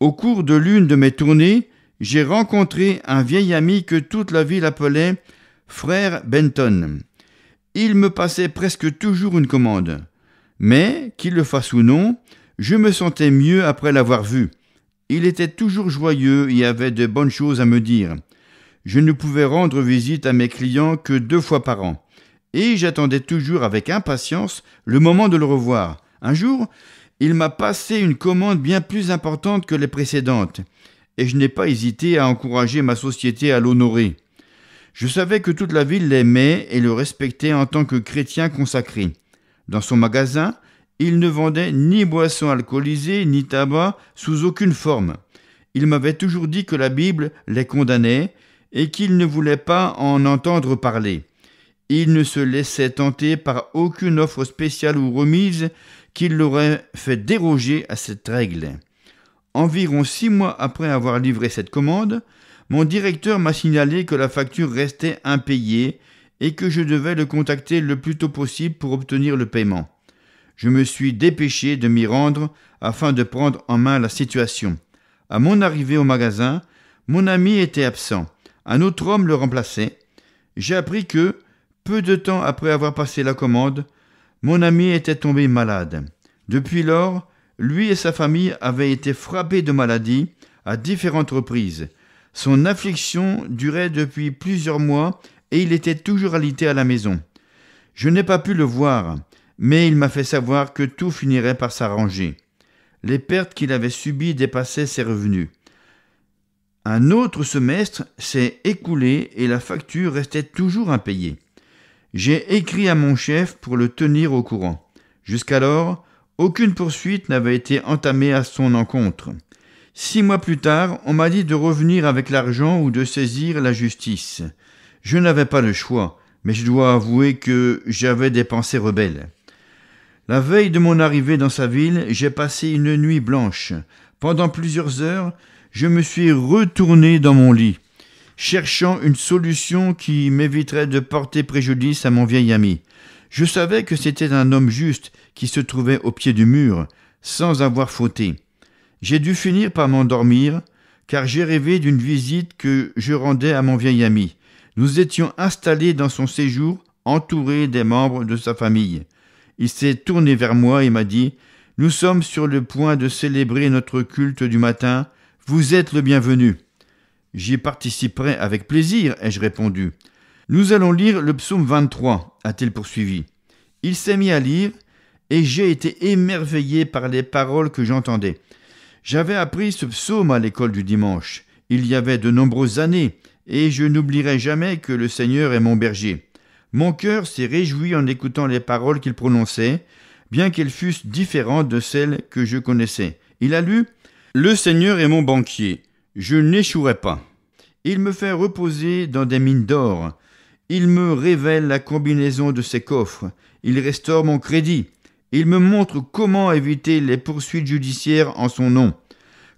Speaker 1: Au cours de l'une de mes tournées, j'ai rencontré un vieil ami que toute la ville appelait Frère Benton. Il me passait presque toujours une commande. Mais, qu'il le fasse ou non, je me sentais mieux après l'avoir vu. Il était toujours joyeux et avait de bonnes choses à me dire. Je ne pouvais rendre visite à mes clients que deux fois par an, et j'attendais toujours avec impatience le moment de le revoir. Un jour, il m'a passé une commande bien plus importante que les précédentes et je n'ai pas hésité à encourager ma société à l'honorer. Je savais que toute la ville l'aimait et le respectait en tant que chrétien consacré. Dans son magasin, il ne vendait ni boissons alcoolisées, ni tabac, sous aucune forme. Il m'avait toujours dit que la Bible les condamnait et qu'il ne voulait pas en entendre parler. Il ne se laissait tenter par aucune offre spéciale ou remise qu'il l'aurait fait déroger à cette règle. Environ six mois après avoir livré cette commande, mon directeur m'a signalé que la facture restait impayée et que je devais le contacter le plus tôt possible pour obtenir le paiement. Je me suis dépêché de m'y rendre afin de prendre en main la situation. À mon arrivée au magasin, mon ami était absent. Un autre homme le remplaçait. J'ai appris que, peu de temps après avoir passé la commande, mon ami était tombé malade. Depuis lors, lui et sa famille avaient été frappés de maladie à différentes reprises. Son affliction durait depuis plusieurs mois et il était toujours alité à la maison. Je n'ai pas pu le voir, mais il m'a fait savoir que tout finirait par s'arranger. Les pertes qu'il avait subies dépassaient ses revenus. Un autre semestre s'est écoulé et la facture restait toujours impayée. J'ai écrit à mon chef pour le tenir au courant. Jusqu'alors, aucune poursuite n'avait été entamée à son encontre. Six mois plus tard, on m'a dit de revenir avec l'argent ou de saisir la justice. Je n'avais pas le choix, mais je dois avouer que j'avais des pensées rebelles. La veille de mon arrivée dans sa ville, j'ai passé une nuit blanche. Pendant plusieurs heures, je me suis retourné dans mon lit, cherchant une solution qui m'éviterait de porter préjudice à mon vieil ami. Je savais que c'était un homme juste qui se trouvait au pied du mur, sans avoir fauté. J'ai dû finir par m'endormir, car j'ai rêvé d'une visite que je rendais à mon vieil ami. Nous étions installés dans son séjour, entourés des membres de sa famille. Il s'est tourné vers moi et m'a dit Nous sommes sur le point de célébrer notre culte du matin, vous êtes le bienvenu. J'y participerai avec plaisir, ai-je répondu. Nous allons lire le psaume 23, a-t-il poursuivi. Il s'est mis à lire, et j'ai été émerveillé par les paroles que j'entendais. J'avais appris ce psaume à l'école du dimanche, il y avait de nombreuses années, et je n'oublierai jamais que le Seigneur est mon berger. Mon cœur s'est réjoui en écoutant les paroles qu'il prononçait, bien qu'elles fussent différentes de celles que je connaissais. Il a lu Le Seigneur est mon banquier, je n'échouerai pas. Il me fait reposer dans des mines d'or. Il me révèle la combinaison de ses coffres. Il restaure mon crédit. Il me montre comment éviter les poursuites judiciaires en son nom.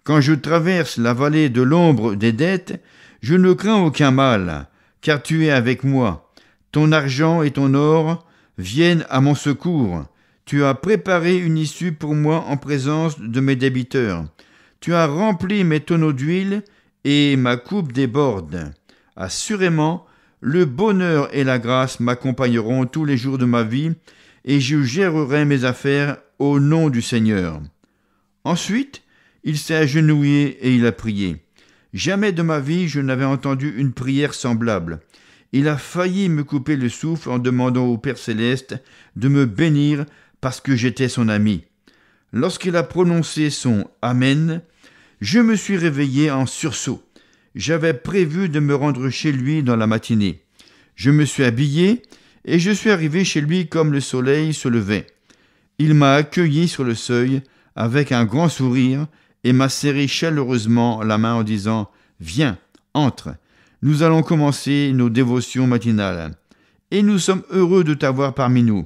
Speaker 1: Quand je traverse la vallée de l'ombre des dettes, je ne crains aucun mal, car tu es avec moi. Ton argent et ton or viennent à mon secours. Tu as préparé une issue pour moi en présence de mes débiteurs. Tu as rempli mes tonneaux d'huile et ma coupe déborde. Assurément, le bonheur et la grâce m'accompagneront tous les jours de ma vie, et je gérerai mes affaires au nom du Seigneur. Ensuite, il s'est agenouillé et il a prié. Jamais de ma vie je n'avais entendu une prière semblable. Il a failli me couper le souffle en demandant au Père céleste de me bénir parce que j'étais son ami. Lorsqu'il a prononcé son Amen, je me suis réveillé en sursaut. J'avais prévu de me rendre chez lui dans la matinée. Je me suis habillé et je suis arrivé chez lui comme le soleil se levait. Il m'a accueilli sur le seuil avec un grand sourire et m'a serré chaleureusement la main en disant Viens, entre, nous allons commencer nos dévotions matinales, et nous sommes heureux de t'avoir parmi nous.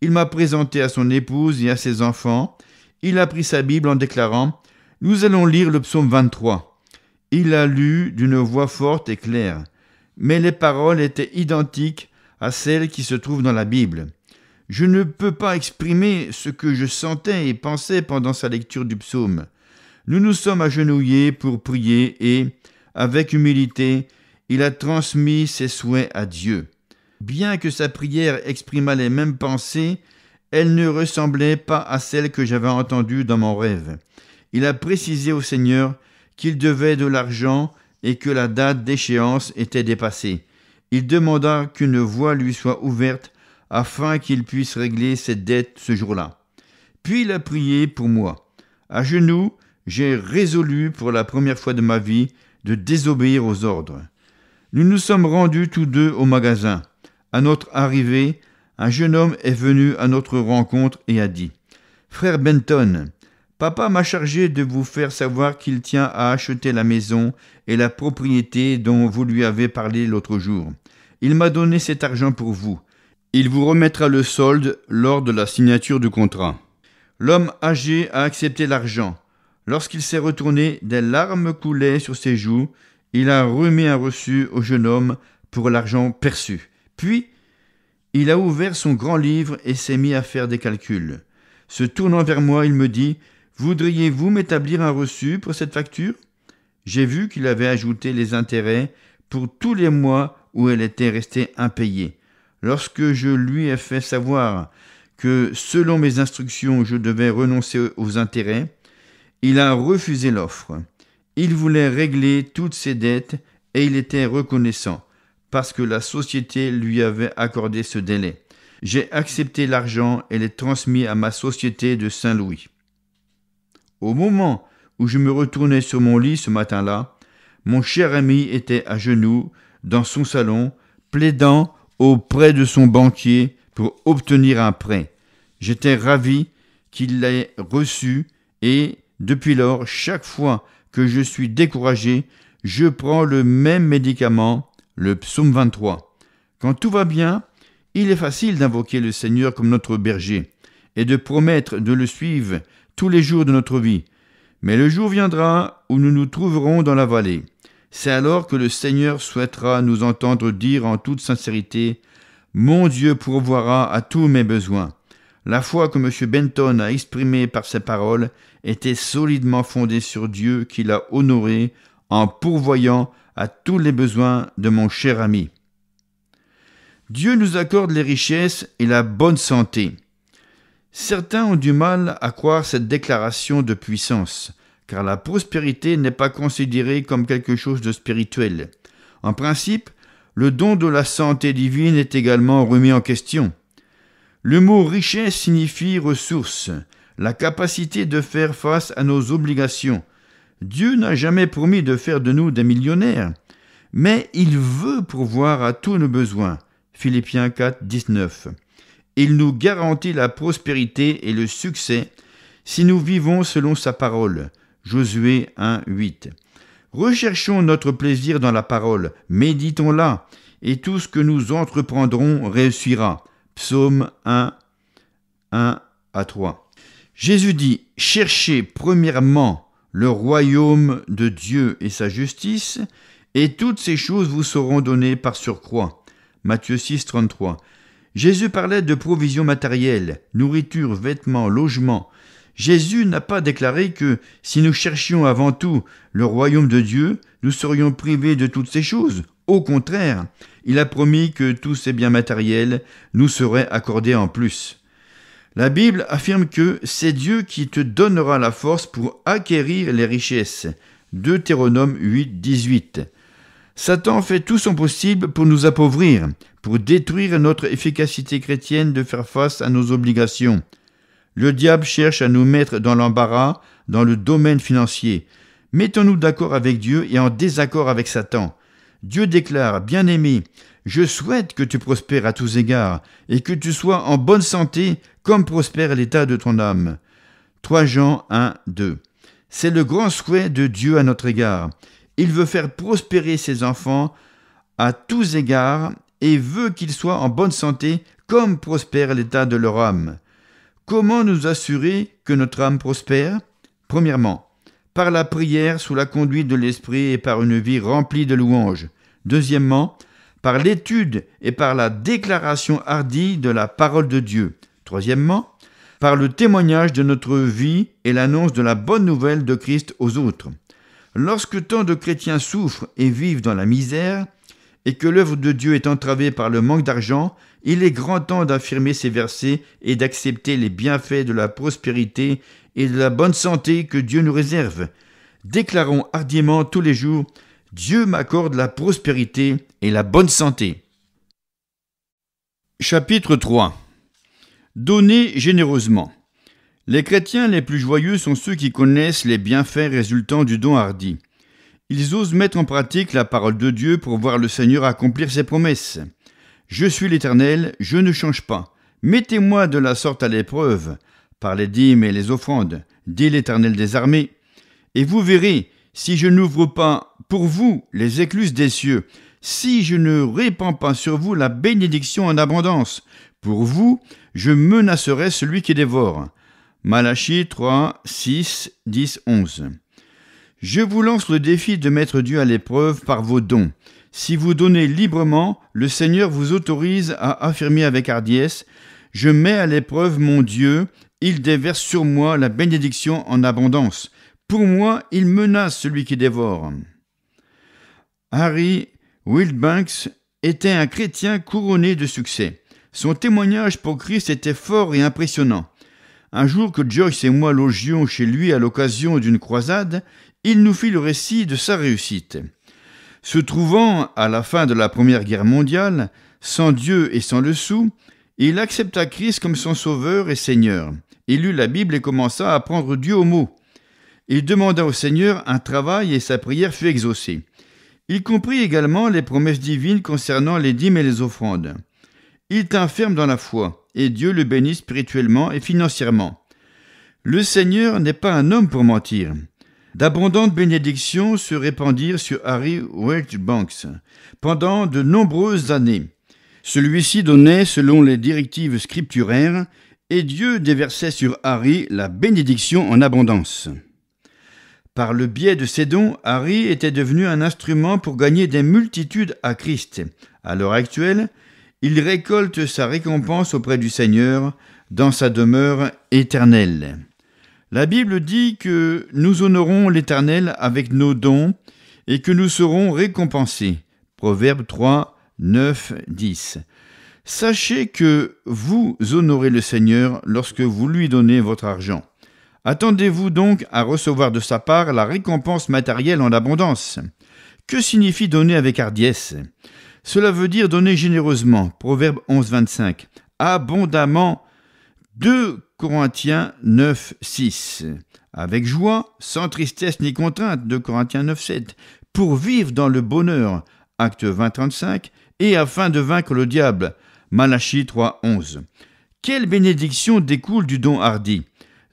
Speaker 1: Il m'a présenté à son épouse et à ses enfants, il a pris sa Bible en déclarant Nous allons lire le psaume 23. Il a lu d'une voix forte et claire, mais les paroles étaient identiques à celle qui se trouve dans la Bible. Je ne peux pas exprimer ce que je sentais et pensais pendant sa lecture du psaume. Nous nous sommes agenouillés pour prier et, avec humilité, il a transmis ses souhaits à Dieu. Bien que sa prière exprimât les mêmes pensées, elle ne ressemblait pas à celle que j'avais entendue dans mon rêve. Il a précisé au Seigneur qu'il devait de l'argent et que la date d'échéance était dépassée il demanda qu'une voie lui soit ouverte afin qu'il puisse régler cette dette ce jour-là. Puis il a prié pour moi. À genoux, j'ai résolu pour la première fois de ma vie de désobéir aux ordres. Nous nous sommes rendus tous deux au magasin. À notre arrivée, un jeune homme est venu à notre rencontre et a dit Frère Benton, Papa m'a chargé de vous faire savoir qu'il tient à acheter la maison et la propriété dont vous lui avez parlé l'autre jour. Il m'a donné cet argent pour vous. Il vous remettra le solde lors de la signature du contrat. L'homme âgé a accepté l'argent. Lorsqu'il s'est retourné, des larmes coulaient sur ses joues. Il a remis un reçu au jeune homme pour l'argent perçu. Puis, il a ouvert son grand livre et s'est mis à faire des calculs. Se tournant vers moi, il me dit Voudriez-vous m'établir un reçu pour cette facture J'ai vu qu'il avait ajouté les intérêts pour tous les mois où elle était restée impayée. Lorsque je lui ai fait savoir que, selon mes instructions, je devais renoncer aux intérêts, il a refusé l'offre. Il voulait régler toutes ses dettes et il était reconnaissant parce que la société lui avait accordé ce délai. J'ai accepté l'argent et l'ai transmis à ma société de Saint-Louis. Au moment où je me retournais sur mon lit ce matin-là, mon cher ami était à genoux dans son salon, plaidant auprès de son banquier pour obtenir un prêt. J'étais ravi qu'il l'ait reçu et, depuis lors, chaque fois que je suis découragé, je prends le même médicament, le psaume 23. Quand tout va bien, il est facile d'invoquer le Seigneur comme notre berger et de promettre de le suivre tous les jours de notre vie. Mais le jour viendra où nous nous trouverons dans la vallée. C'est alors que le Seigneur souhaitera nous entendre dire en toute sincérité Mon Dieu pourvoira à tous mes besoins. La foi que M. Benton a exprimée par ses paroles était solidement fondée sur Dieu qui l'a honoré en pourvoyant à tous les besoins de mon cher ami. Dieu nous accorde les richesses et la bonne santé. Certains ont du mal à croire cette déclaration de puissance, car la prospérité n'est pas considérée comme quelque chose de spirituel. En principe, le don de la santé divine est également remis en question. Le mot richesse signifie ressource, la capacité de faire face à nos obligations. Dieu n'a jamais promis de faire de nous des millionnaires, mais il veut pourvoir à tous nos besoins. Philippiens 4, 19. Il nous garantit la prospérité et le succès si nous vivons selon sa parole. Josué 1, Recherchons notre plaisir dans la parole, méditons-la, et tout ce que nous entreprendrons réussira. Psaume 1, 1 à 3. Jésus dit, cherchez premièrement le royaume de Dieu et sa justice, et toutes ces choses vous seront données par surcroît. Matthieu 6, Jésus parlait de provisions matérielles, nourriture, vêtements, logements. Jésus n'a pas déclaré que si nous cherchions avant tout le royaume de Dieu, nous serions privés de toutes ces choses. Au contraire, il a promis que tous ces biens matériels nous seraient accordés en plus. La Bible affirme que c'est Dieu qui te donnera la force pour acquérir les richesses. Deutéronome 8, Satan fait tout son possible pour nous appauvrir, pour détruire notre efficacité chrétienne de faire face à nos obligations. Le diable cherche à nous mettre dans l'embarras dans le domaine financier. Mettons-nous d'accord avec Dieu et en désaccord avec Satan. Dieu déclare, Bien-aimé, je souhaite que tu prospères à tous égards, et que tu sois en bonne santé, comme prospère l'état de ton âme. 3 Jean 1, 2. C'est le grand souhait de Dieu à notre égard. Il veut faire prospérer ses enfants à tous égards et veut qu'ils soient en bonne santé, comme prospère l'état de leur âme. Comment nous assurer que notre âme prospère Premièrement, par la prière sous la conduite de l'Esprit et par une vie remplie de louanges. Deuxièmement, par l'étude et par la déclaration hardie de la parole de Dieu. Troisièmement, par le témoignage de notre vie et l'annonce de la bonne nouvelle de Christ aux autres. Lorsque tant de chrétiens souffrent et vivent dans la misère, et que l'œuvre de Dieu est entravée par le manque d'argent, il est grand temps d'affirmer ces versets et d'accepter les bienfaits de la prospérité et de la bonne santé que Dieu nous réserve. Déclarons hardiment tous les jours Dieu m'accorde la prospérité et la bonne santé. Chapitre 3 Donner généreusement. Les chrétiens les plus joyeux sont ceux qui connaissent les bienfaits résultant du don hardi. Ils osent mettre en pratique la parole de Dieu pour voir le Seigneur accomplir ses promesses. Je suis l'Éternel, je ne change pas. Mettez-moi de la sorte à l'épreuve, par les dîmes et les offrandes, dit l'Éternel des armées. Et vous verrez, si je n'ouvre pas pour vous les écluses des cieux, si je ne répands pas sur vous la bénédiction en abondance, pour vous, je menacerai celui qui dévore. Malachie 3, 6, 10, 11. Je vous lance le défi de mettre Dieu à l'épreuve par vos dons. Si vous donnez librement, le Seigneur vous autorise à affirmer avec hardiesse Je mets à l'épreuve mon Dieu, il déverse sur moi la bénédiction en abondance. Pour moi, il menace celui qui dévore. Harry Wildbanks était un chrétien couronné de succès. Son témoignage pour Christ était fort et impressionnant. Un jour que Joyce et moi logions chez lui à l'occasion d'une croisade, il nous fit le récit de sa réussite. Se trouvant à la fin de la Première Guerre mondiale, sans Dieu et sans le sou, il accepta Christ comme son sauveur et Seigneur. Il lut la Bible et commença à prendre Dieu au mot. Il demanda au Seigneur un travail et sa prière fut exaucée. Il comprit également les promesses divines concernant les dîmes et les offrandes. Il tint ferme dans la foi, et Dieu le bénit spirituellement et financièrement. Le Seigneur n'est pas un homme pour mentir. D'abondantes bénédictions se répandirent sur Harry Welchbanks pendant de nombreuses années. Celui-ci donnait, selon les directives scripturaires, et Dieu déversait sur Harry la bénédiction en abondance. Par le biais de ses dons, Harry était devenu un instrument pour gagner des multitudes à Christ. À l'heure actuelle, il récolte sa récompense auprès du Seigneur dans sa demeure éternelle. La Bible dit que nous honorons l'Éternel avec nos dons et que nous serons récompensés. Proverbe 3, 9, 10. Sachez que vous honorez le Seigneur lorsque vous lui donnez votre argent. Attendez-vous donc à recevoir de sa part la récompense matérielle en abondance. Que signifie donner avec hardiesse Cela veut dire donner généreusement. Proverbe 11, 25. Abondamment. Deux Corinthiens 9,6. Avec joie, sans tristesse ni contrainte, de Corinthiens 9, Pour vivre dans le bonheur, acte 20, 35. Et afin de vaincre le diable, Malachie 3,11. Quelle bénédiction découle du don hardi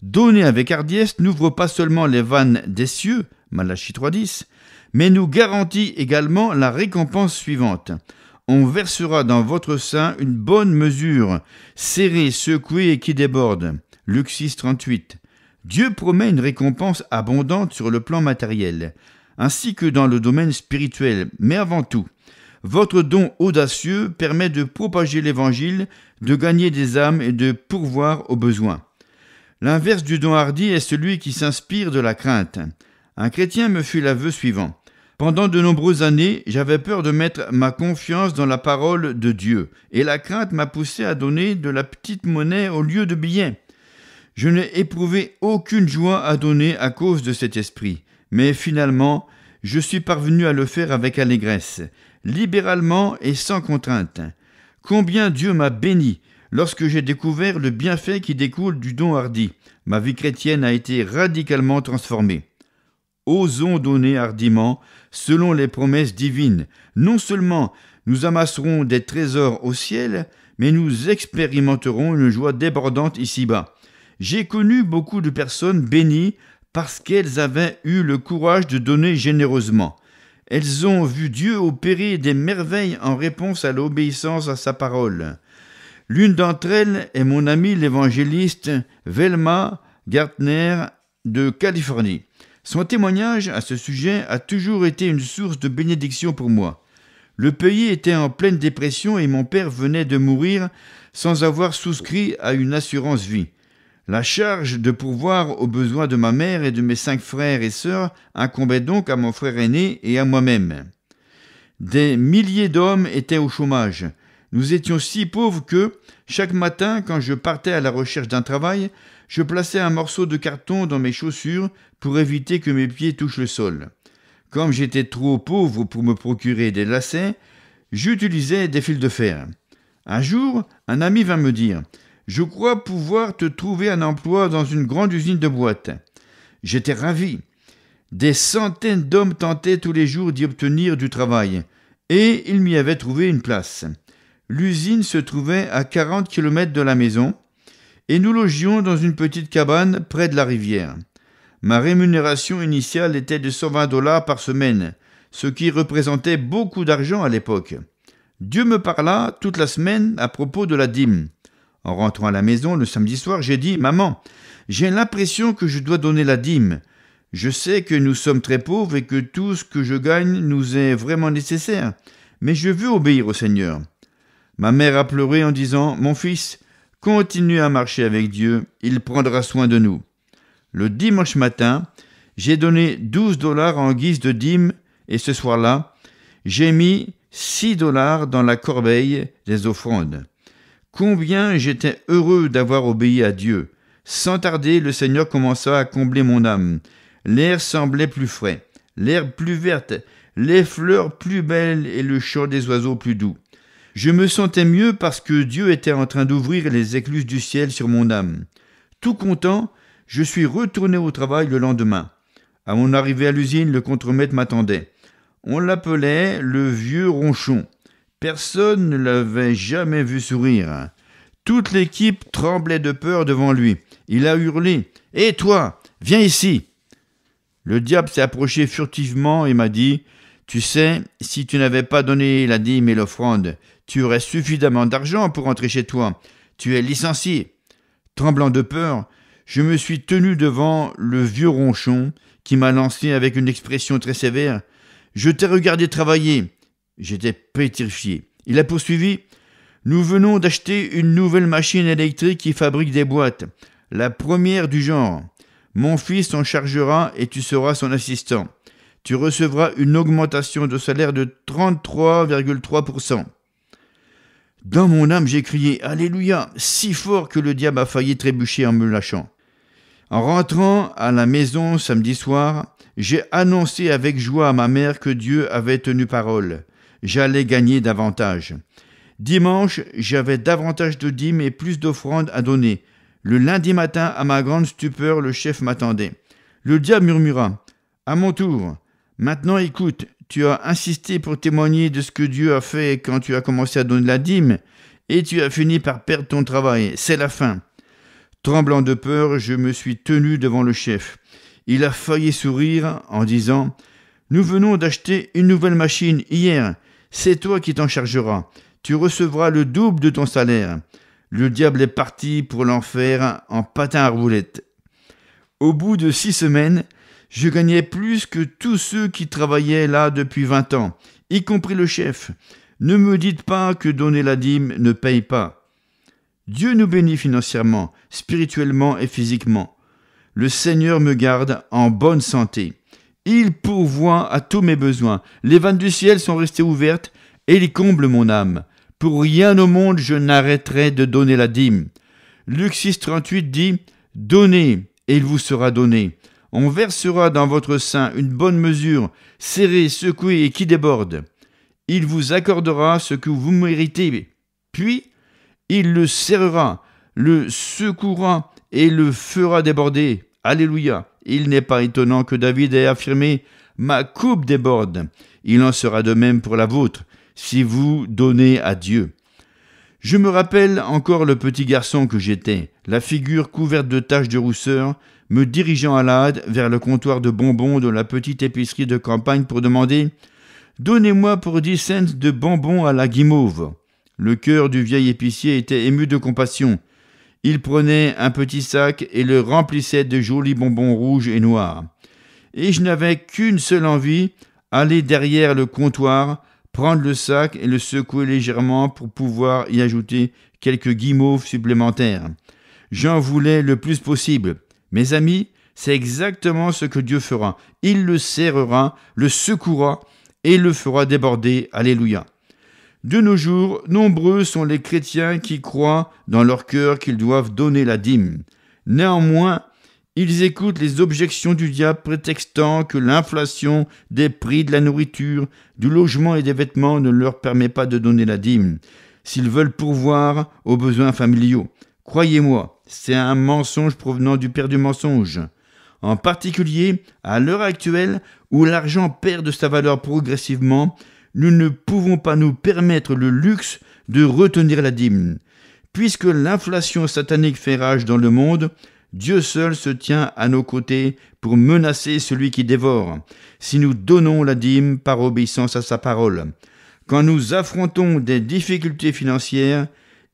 Speaker 1: Donner avec hardiesse n'ouvre pas seulement les vannes des cieux, Malachie 3,10, mais nous garantit également la récompense suivante on versera dans votre sein une bonne mesure, serrée, secouée et qui déborde. Luc 6, 38. Dieu promet une récompense abondante sur le plan matériel, ainsi que dans le domaine spirituel, mais avant tout, votre don audacieux permet de propager l'Évangile, de gagner des âmes et de pourvoir aux besoins. L'inverse du don hardi est celui qui s'inspire de la crainte. Un chrétien me fit l'aveu suivant. Pendant de nombreuses années, j'avais peur de mettre ma confiance dans la parole de Dieu, et la crainte m'a poussé à donner de la petite monnaie au lieu de billets. Je n'ai éprouvé aucune joie à donner à cause de cet esprit, mais finalement, je suis parvenu à le faire avec allégresse, libéralement et sans contrainte. Combien Dieu m'a béni lorsque j'ai découvert le bienfait qui découle du don hardi. Ma vie chrétienne a été radicalement transformée. Osons donner hardiment selon les promesses divines. Non seulement nous amasserons des trésors au ciel, mais nous expérimenterons une joie débordante ici-bas. J'ai connu beaucoup de personnes bénies parce qu'elles avaient eu le courage de donner généreusement. Elles ont vu Dieu opérer des merveilles en réponse à l'obéissance à sa parole. L'une d'entre elles est mon amie l'évangéliste Velma Gartner de Californie. Son témoignage à ce sujet a toujours été une source de bénédiction pour moi. Le pays était en pleine dépression et mon père venait de mourir sans avoir souscrit à une assurance vie. La charge de pourvoir aux besoins de ma mère et de mes cinq frères et sœurs incombait donc à mon frère aîné et à moi-même. Des milliers d'hommes étaient au chômage. Nous étions si pauvres que, chaque matin, quand je partais à la recherche d'un travail, je plaçais un morceau de carton dans mes chaussures pour éviter que mes pieds touchent le sol. Comme j'étais trop pauvre pour me procurer des lacets, j'utilisais des fils de fer. Un jour, un ami vint me dire Je crois pouvoir te trouver un emploi dans une grande usine de boîtes. J'étais ravi. Des centaines d'hommes tentaient tous les jours d'y obtenir du travail, et ils m'y avaient trouvé une place. L'usine se trouvait à 40 km de la maison, et nous logions dans une petite cabane près de la rivière. Ma rémunération initiale était de 120 dollars par semaine, ce qui représentait beaucoup d'argent à l'époque. Dieu me parla toute la semaine à propos de la dîme. En rentrant à la maison le samedi soir, j'ai dit Maman, j'ai l'impression que je dois donner la dîme. Je sais que nous sommes très pauvres et que tout ce que je gagne nous est vraiment nécessaire, mais je veux obéir au Seigneur. Ma mère a pleuré en disant Mon fils, Continue à marcher avec Dieu, il prendra soin de nous. Le dimanche matin, j'ai donné 12 dollars en guise de dîme et ce soir-là, j'ai mis 6 dollars dans la corbeille des offrandes. Combien j'étais heureux d'avoir obéi à Dieu. Sans tarder, le Seigneur commença à combler mon âme. L'air semblait plus frais, l'herbe plus verte, les fleurs plus belles et le chant des oiseaux plus doux. Je me sentais mieux parce que Dieu était en train d'ouvrir les écluses du ciel sur mon âme. Tout content, je suis retourné au travail le lendemain. À mon arrivée à l'usine, le contremaître m'attendait. On l'appelait le vieux ronchon. Personne ne l'avait jamais vu sourire. Toute l'équipe tremblait de peur devant lui. Il a hurlé Hé toi, viens ici Le diable s'est approché furtivement et m'a dit Tu sais, si tu n'avais pas donné la dîme et l'offrande, tu aurais suffisamment d'argent pour rentrer chez toi. Tu es licencié. Tremblant de peur, je me suis tenu devant le vieux ronchon qui m'a lancé avec une expression très sévère. Je t'ai regardé travailler. J'étais pétrifié. Il a poursuivi. Nous venons d'acheter une nouvelle machine électrique qui fabrique des boîtes, la première du genre. Mon fils en chargera et tu seras son assistant. Tu recevras une augmentation de salaire de 33,3%. Dans mon âme, j'ai crié Alléluia, si fort que le diable a failli trébucher en me lâchant. En rentrant à la maison samedi soir, j'ai annoncé avec joie à ma mère que Dieu avait tenu parole. J'allais gagner davantage. Dimanche, j'avais davantage de dîmes et plus d'offrandes à donner. Le lundi matin, à ma grande stupeur, le chef m'attendait. Le diable murmura. À mon tour. Maintenant écoute, tu as insisté pour témoigner de ce que Dieu a fait quand tu as commencé à donner la dîme, et tu as fini par perdre ton travail. C'est la fin. Tremblant de peur, je me suis tenu devant le chef. Il a failli sourire en disant Nous venons d'acheter une nouvelle machine hier. C'est toi qui t'en chargeras. Tu recevras le double de ton salaire. Le diable est parti pour l'enfer en patin à roulettes. Au bout de six semaines, je gagnais plus que tous ceux qui travaillaient là depuis vingt ans, y compris le chef. Ne me dites pas que donner la dîme ne paye pas. Dieu nous bénit financièrement, spirituellement et physiquement. Le Seigneur me garde en bonne santé. Il pourvoit à tous mes besoins. Les vannes du ciel sont restées ouvertes et il comble mon âme. Pour rien au monde je n'arrêterai de donner la dîme. Luc 6, 38 dit Donnez et il vous sera donné on versera dans votre sein une bonne mesure, serrée, secouée et qui déborde. Il vous accordera ce que vous méritez. Puis, il le serrera, le secouera et le fera déborder. Alléluia. Il n'est pas étonnant que David ait affirmé Ma coupe déborde. Il en sera de même pour la vôtre, si vous donnez à Dieu. Je me rappelle encore le petit garçon que j'étais, la figure couverte de taches de rousseur, me dirigeant à l'âde vers le comptoir de bonbons de la petite épicerie de campagne pour demander Donnez-moi pour dix cents de bonbons à la guimauve. Le cœur du vieil épicier était ému de compassion. Il prenait un petit sac et le remplissait de jolis bonbons rouges et noirs. Et je n'avais qu'une seule envie, aller derrière le comptoir, prendre le sac et le secouer légèrement pour pouvoir y ajouter quelques guimauves supplémentaires. J'en voulais le plus possible. Mes amis, c'est exactement ce que Dieu fera. Il le serrera, le secourra et le fera déborder. Alléluia. De nos jours, nombreux sont les chrétiens qui croient dans leur cœur qu'ils doivent donner la dîme. Néanmoins, ils écoutent les objections du diable prétextant que l'inflation des prix de la nourriture, du logement et des vêtements ne leur permet pas de donner la dîme, s'ils veulent pourvoir aux besoins familiaux. Croyez-moi, c'est un mensonge provenant du père du mensonge. En particulier, à l'heure actuelle où l'argent perd de sa valeur progressivement, nous ne pouvons pas nous permettre le luxe de retenir la dîme. Puisque l'inflation satanique fait rage dans le monde, Dieu seul se tient à nos côtés pour menacer celui qui dévore, si nous donnons la dîme par obéissance à sa parole. Quand nous affrontons des difficultés financières,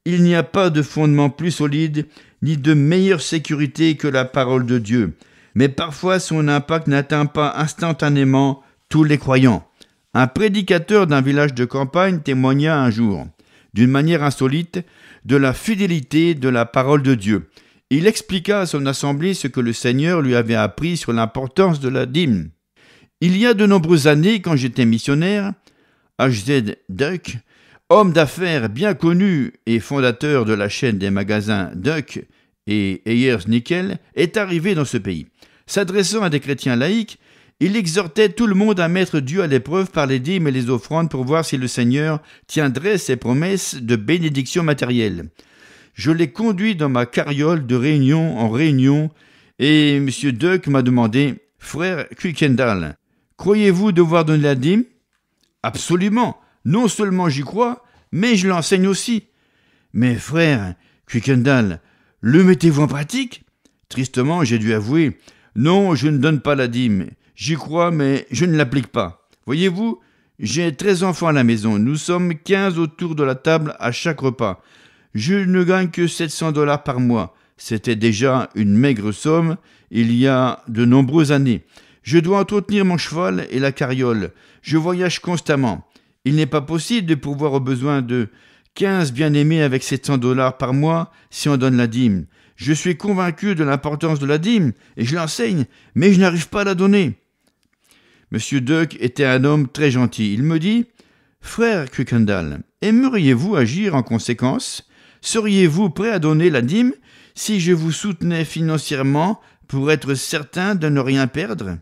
Speaker 1: il n'y a pas de fondement plus solide ni de meilleure sécurité que la parole de Dieu, mais parfois son impact n'atteint pas instantanément tous les croyants. Un prédicateur d'un village de campagne témoigna un jour, d'une manière insolite, de la fidélité de la parole de Dieu. Il expliqua à son assemblée ce que le Seigneur lui avait appris sur l'importance de la dîme. Il y a de nombreuses années, quand j'étais missionnaire, H.Z. Duck Homme d'affaires bien connu et fondateur de la chaîne des magasins Duck et Ayers Nickel, est arrivé dans ce pays. S'adressant à des chrétiens laïcs, il exhortait tout le monde à mettre Dieu à l'épreuve par les dîmes et les offrandes pour voir si le Seigneur tiendrait ses promesses de bénédiction matérielle. Je l'ai conduit dans ma carriole de réunion en réunion et M. Duck m'a demandé Frère Quickendall, croyez-vous devoir donner la dîme Absolument non seulement j'y crois, mais je l'enseigne aussi. Mes frères, Quickendall, le mettez-vous en pratique Tristement, j'ai dû avouer Non, je ne donne pas la dîme. J'y crois, mais je ne l'applique pas. Voyez-vous, j'ai treize enfants à la maison. Nous sommes quinze autour de la table à chaque repas. Je ne gagne que 700 dollars par mois. C'était déjà une maigre somme il y a de nombreuses années. Je dois entretenir mon cheval et la carriole. Je voyage constamment. Il n'est pas possible de pouvoir au besoin de 15 bien-aimés avec 700 dollars par mois si on donne la dîme. Je suis convaincu de l'importance de la dîme et je l'enseigne, mais je n'arrive pas à la donner. Monsieur Duck était un homme très gentil. Il me dit Frère Cuckendall, aimeriez-vous agir en conséquence Seriez-vous prêt à donner la dîme si je vous soutenais financièrement pour être certain de ne rien perdre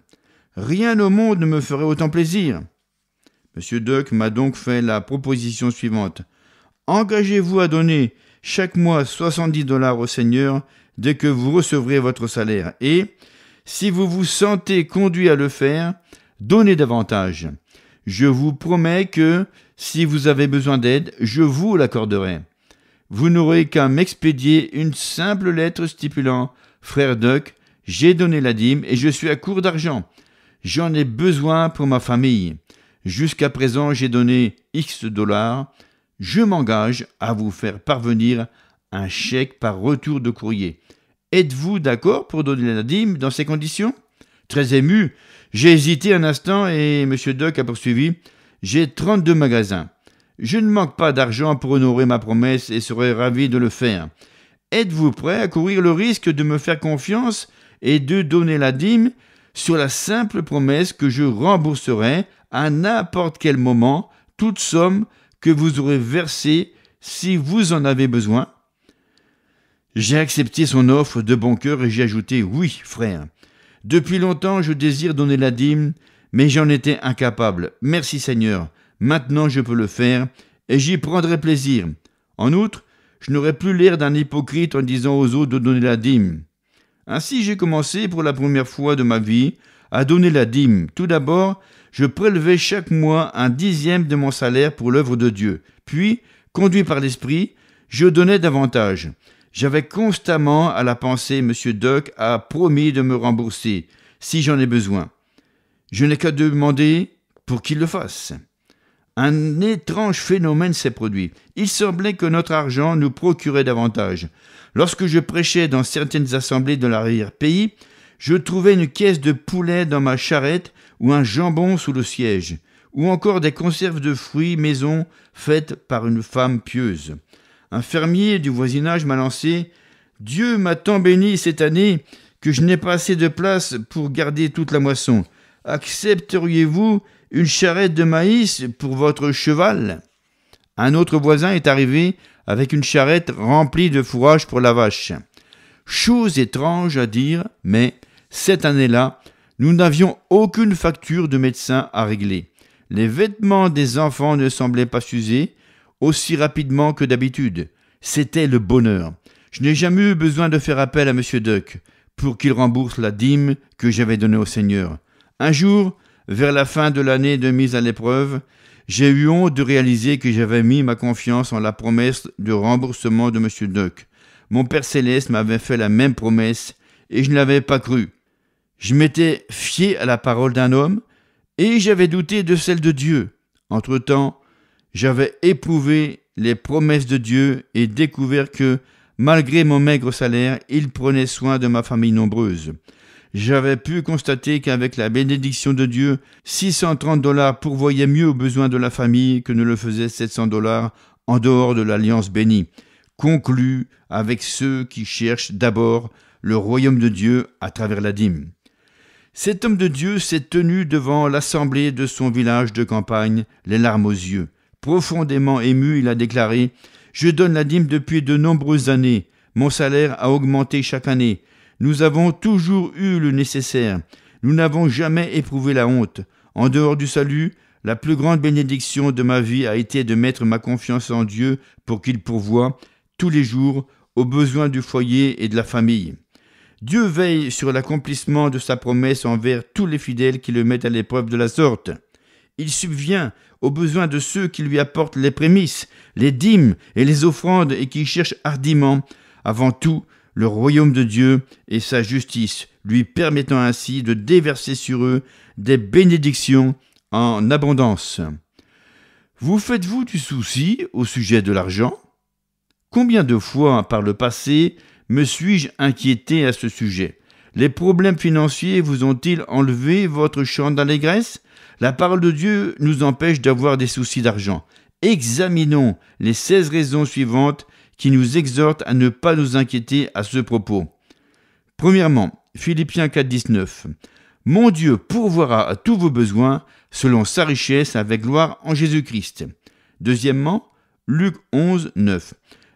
Speaker 1: Rien au monde ne me ferait autant plaisir. Monsieur Duck m'a donc fait la proposition suivante. Engagez-vous à donner chaque mois 70 dollars au Seigneur dès que vous recevrez votre salaire et, si vous vous sentez conduit à le faire, donnez davantage. Je vous promets que, si vous avez besoin d'aide, je vous l'accorderai. Vous n'aurez qu'à m'expédier une simple lettre stipulant Frère Duck, j'ai donné la dîme et je suis à court d'argent. J'en ai besoin pour ma famille. Jusqu'à présent, j'ai donné X dollars. Je m'engage à vous faire parvenir un chèque par retour de courrier. Êtes-vous d'accord pour donner la dîme dans ces conditions Très ému, j'ai hésité un instant et M. Doc a poursuivi J'ai 32 magasins. Je ne manque pas d'argent pour honorer ma promesse et serai ravi de le faire. Êtes-vous prêt à courir le risque de me faire confiance et de donner la dîme sur la simple promesse que je rembourserai à n'importe quel moment toute somme que vous aurez versée si vous en avez besoin. J'ai accepté son offre de bon cœur et j'ai ajouté Oui, frère. Depuis longtemps, je désire donner la dîme, mais j'en étais incapable. Merci Seigneur, maintenant je peux le faire et j'y prendrai plaisir. En outre, je n'aurai plus l'air d'un hypocrite en disant aux autres de donner la dîme. Ainsi j'ai commencé pour la première fois de ma vie à donner la dîme. Tout d'abord, je prélevais chaque mois un dixième de mon salaire pour l'œuvre de Dieu. Puis, conduit par l'Esprit, je donnais davantage. J'avais constamment à la pensée M. Duck a promis de me rembourser, si j'en ai besoin. Je n'ai qu'à demander pour qu'il le fasse. Un étrange phénomène s'est produit. Il semblait que notre argent nous procurait davantage. Lorsque je prêchais dans certaines assemblées de l'arrière-pays, je trouvais une caisse de poulet dans ma charrette ou un jambon sous le siège, ou encore des conserves de fruits maison faites par une femme pieuse. Un fermier du voisinage m'a lancé Dieu m'a tant béni cette année que je n'ai pas assez de place pour garder toute la moisson. Accepteriez-vous une charrette de maïs pour votre cheval Un autre voisin est arrivé avec une charrette remplie de fourrage pour la vache. Chose étrange à dire, mais cette année-là, nous n'avions aucune facture de médecin à régler. Les vêtements des enfants ne semblaient pas s'user aussi rapidement que d'habitude. C'était le bonheur. Je n'ai jamais eu besoin de faire appel à M. Duck pour qu'il rembourse la dîme que j'avais donnée au Seigneur. Un jour, vers la fin de l'année de mise à l'épreuve, j'ai eu honte de réaliser que j'avais mis ma confiance en la promesse de remboursement de M. Duck. Mon Père Céleste m'avait fait la même promesse et je ne l'avais pas cru. Je m'étais fié à la parole d'un homme, et j'avais douté de celle de Dieu. Entre-temps, j'avais éprouvé les promesses de Dieu et découvert que, malgré mon maigre salaire, il prenait soin de ma famille nombreuse. J'avais pu constater qu'avec la bénédiction de Dieu, 630 dollars pourvoyaient mieux aux besoins de la famille que ne le faisaient 700 dollars en dehors de l'alliance bénie, conclue avec ceux qui cherchent d'abord le royaume de Dieu à travers la dîme. Cet homme de Dieu s'est tenu devant l'assemblée de son village de campagne, les larmes aux yeux. Profondément ému, il a déclaré Je donne la dîme depuis de nombreuses années. Mon salaire a augmenté chaque année. Nous avons toujours eu le nécessaire. Nous n'avons jamais éprouvé la honte. En dehors du salut, la plus grande bénédiction de ma vie a été de mettre ma confiance en Dieu pour qu'il pourvoie, tous les jours, aux besoins du foyer et de la famille. Dieu veille sur l'accomplissement de sa promesse envers tous les fidèles qui le mettent à l'épreuve de la sorte. Il subvient aux besoins de ceux qui lui apportent les prémices, les dîmes et les offrandes et qui cherchent hardiment, avant tout, le royaume de Dieu et sa justice, lui permettant ainsi de déverser sur eux des bénédictions en abondance. Vous faites-vous du souci au sujet de l'argent Combien de fois par le passé me suis-je inquiété à ce sujet Les problèmes financiers vous ont-ils enlevé votre champ d'allégresse La parole de Dieu nous empêche d'avoir des soucis d'argent. Examinons les 16 raisons suivantes qui nous exhortent à ne pas nous inquiéter à ce propos. Premièrement, Philippiens 19. Mon Dieu pourvoira à tous vos besoins selon sa richesse avec gloire en Jésus-Christ. Deuxièmement, Luc 11, 9.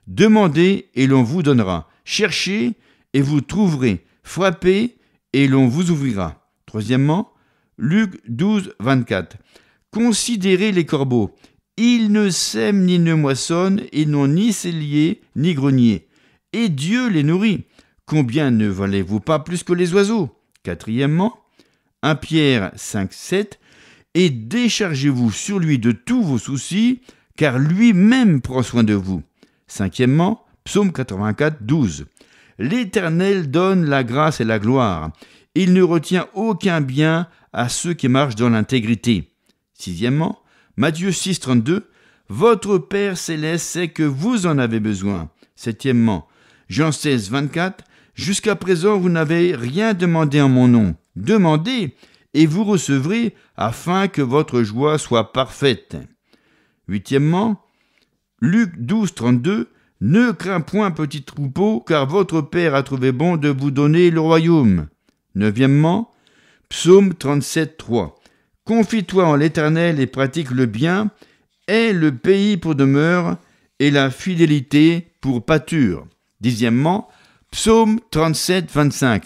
Speaker 1: Demandez et l'on vous donnera. Cherchez et vous trouverez, frappez et l'on vous ouvrira. Troisièmement, Luc 12, 24. Considérez les corbeaux. Ils ne sèment ni ne moissonnent et n'ont ni cellier ni grenier. Et Dieu les nourrit. Combien ne valez-vous pas plus que les oiseaux Quatrièmement, 1 Pierre 5, 7. Et déchargez-vous sur lui de tous vos soucis, car lui-même prend soin de vous. Cinquièmement, Psaume 84, 12. L'Éternel donne la grâce et la gloire. Il ne retient aucun bien à ceux qui marchent dans l'intégrité. Sixièmement, Matthieu 6, 32. Votre Père céleste sait que vous en avez besoin. Septièmement, Jean 16, 24. Jusqu'à présent, vous n'avez rien demandé en mon nom. Demandez, et vous recevrez, afin que votre joie soit parfaite. Huitièmement, Luc 12, 32. Ne crains point, petit troupeau, car votre Père a trouvé bon de vous donner le royaume. Neuvièmement, Psaume 37,3 Confie-toi en l'Éternel et pratique le bien, aie le pays pour demeure et la fidélité pour pâture. Dixièmement, Psaume 37,25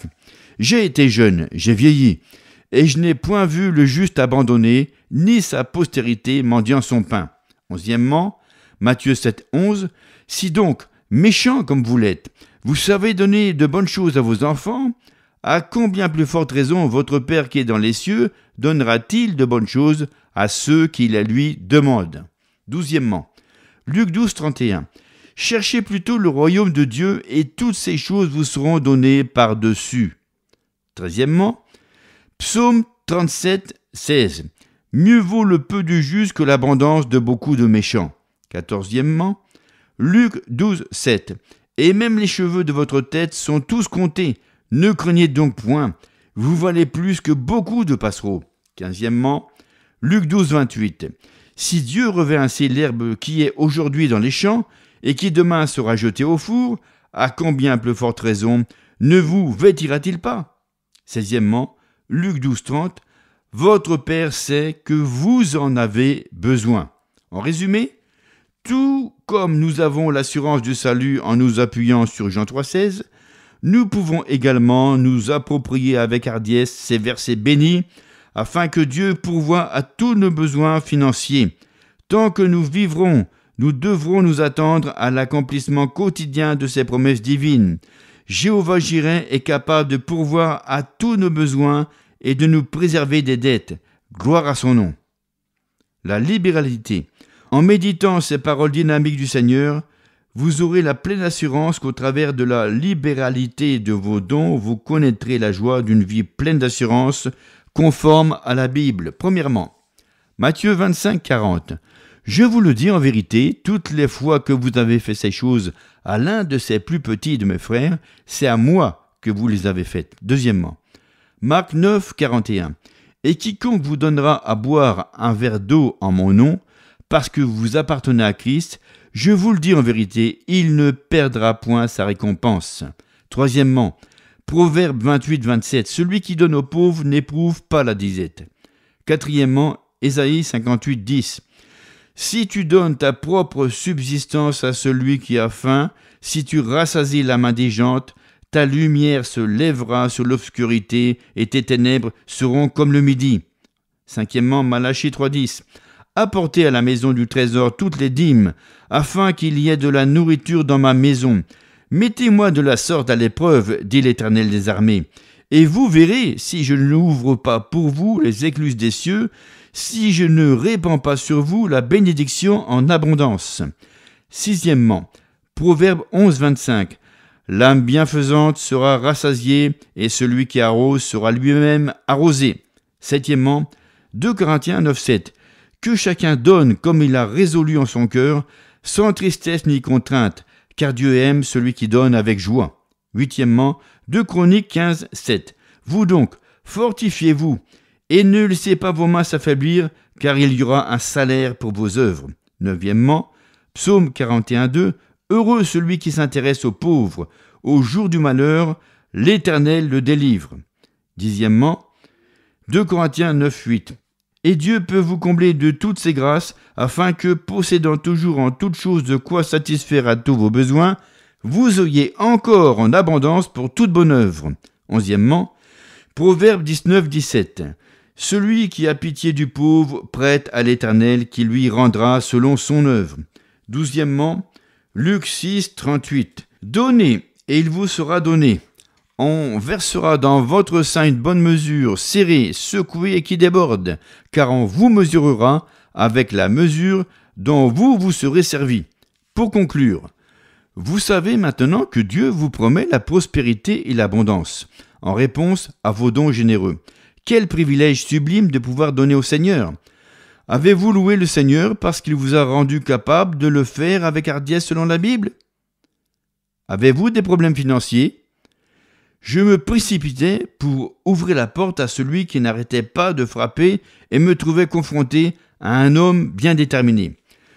Speaker 1: J'ai été jeune, j'ai vieilli, et je n'ai point vu le juste abandonné, ni sa postérité mendiant son pain. Onzièmement, Matthieu 7, 11. Si donc, méchant comme vous l'êtes, vous savez donner de bonnes choses à vos enfants, à combien plus forte raison votre Père qui est dans les cieux donnera-t-il de bonnes choses à ceux qui la lui demandent Douzièmement, Luc 12, 31. Cherchez plutôt le royaume de Dieu et toutes ces choses vous seront données par-dessus. Treizièmement, Psaume 37, 16. Mieux vaut le peu du juste que l'abondance de beaucoup de méchants. Quatorzièmement, Luc 12, 7. Et même les cheveux de votre tête sont tous comptés. Ne craignez donc point. Vous valez plus que beaucoup de passereaux. 15. Luc 12, 28. Si Dieu revêt ainsi l'herbe qui est aujourd'hui dans les champs et qui demain sera jetée au four, à combien plus forte raison ne vous vêtira-t-il pas 16. Luc 12, 30. Votre Père sait que vous en avez besoin. En résumé, tout comme nous avons l'assurance du salut en nous appuyant sur Jean 3,16, nous pouvons également nous approprier avec hardiesse ces versets bénis afin que Dieu pourvoie à tous nos besoins financiers. Tant que nous vivrons, nous devrons nous attendre à l'accomplissement quotidien de ces promesses divines. Jéhovah Jireh est capable de pourvoir à tous nos besoins et de nous préserver des dettes. Gloire à son nom. La libéralité. En méditant ces paroles dynamiques du Seigneur, vous aurez la pleine assurance qu'au travers de la libéralité de vos dons, vous connaîtrez la joie d'une vie pleine d'assurance, conforme à la Bible. Premièrement, Matthieu 25, 40. Je vous le dis en vérité, toutes les fois que vous avez fait ces choses à l'un de ces plus petits de mes frères, c'est à moi que vous les avez faites. Deuxièmement, Marc 9, 41. Et quiconque vous donnera à boire un verre d'eau en mon nom, parce que vous appartenez à Christ, je vous le dis en vérité, il ne perdra point sa récompense. Troisièmement, Proverbe 28-27, celui qui donne aux pauvres n'éprouve pas la disette. Quatrièmement, Ésaïe 58-10, si tu donnes ta propre subsistance à celui qui a faim, si tu rassasies la main des ta lumière se lèvera sur l'obscurité et tes ténèbres seront comme le midi. Cinquièmement, Malachie 3.10. Apportez à la maison du trésor toutes les dîmes, afin qu'il y ait de la nourriture dans ma maison. Mettez-moi de la sorte à l'épreuve, dit l'Éternel des armées, et vous verrez si je n'ouvre pas pour vous les écluses des cieux, si je ne répands pas sur vous la bénédiction en abondance. Sixièmement, Proverbe 11, 25. L'âme bienfaisante sera rassasiée, et celui qui arrose sera lui-même arrosé. Septièmement, 2 Corinthiens 9, 7 que chacun donne comme il a résolu en son cœur, sans tristesse ni contrainte, car Dieu aime celui qui donne avec joie. Huitièmement, 2 Chroniques 15, 7. Vous donc, fortifiez-vous, et ne laissez pas vos mains s'affaiblir, car il y aura un salaire pour vos œuvres. Neuvièmement, Psaume 41, 2. Heureux celui qui s'intéresse aux pauvres, au jour du malheur, l'Éternel le délivre. Dixièmement, 2 Corinthiens 9, 8. Et Dieu peut vous combler de toutes ses grâces, afin que, possédant toujours en toutes choses de quoi satisfaire à tous vos besoins, vous ayez encore en abondance pour toute bonne œuvre. Onzièmement, Proverbe 19, 17. Celui qui a pitié du pauvre prête à l'Éternel qui lui rendra selon son œuvre. Douzièmement, Luc 6, 38. Donnez et il vous sera donné. On versera dans votre sein une bonne mesure, serrée, secouée et qui déborde, car on vous mesurera avec la mesure dont vous vous serez servi. Pour conclure, vous savez maintenant que Dieu vous promet la prospérité et l'abondance, en réponse à vos dons généreux. Quel privilège sublime de pouvoir donner au Seigneur. Avez-vous loué le Seigneur parce qu'il vous a rendu capable de le faire avec hardiesse selon la Bible Avez-vous des problèmes financiers je me précipitais pour ouvrir la porte à celui qui n'arrêtait pas de frapper et me trouvais confronté à un homme bien déterminé.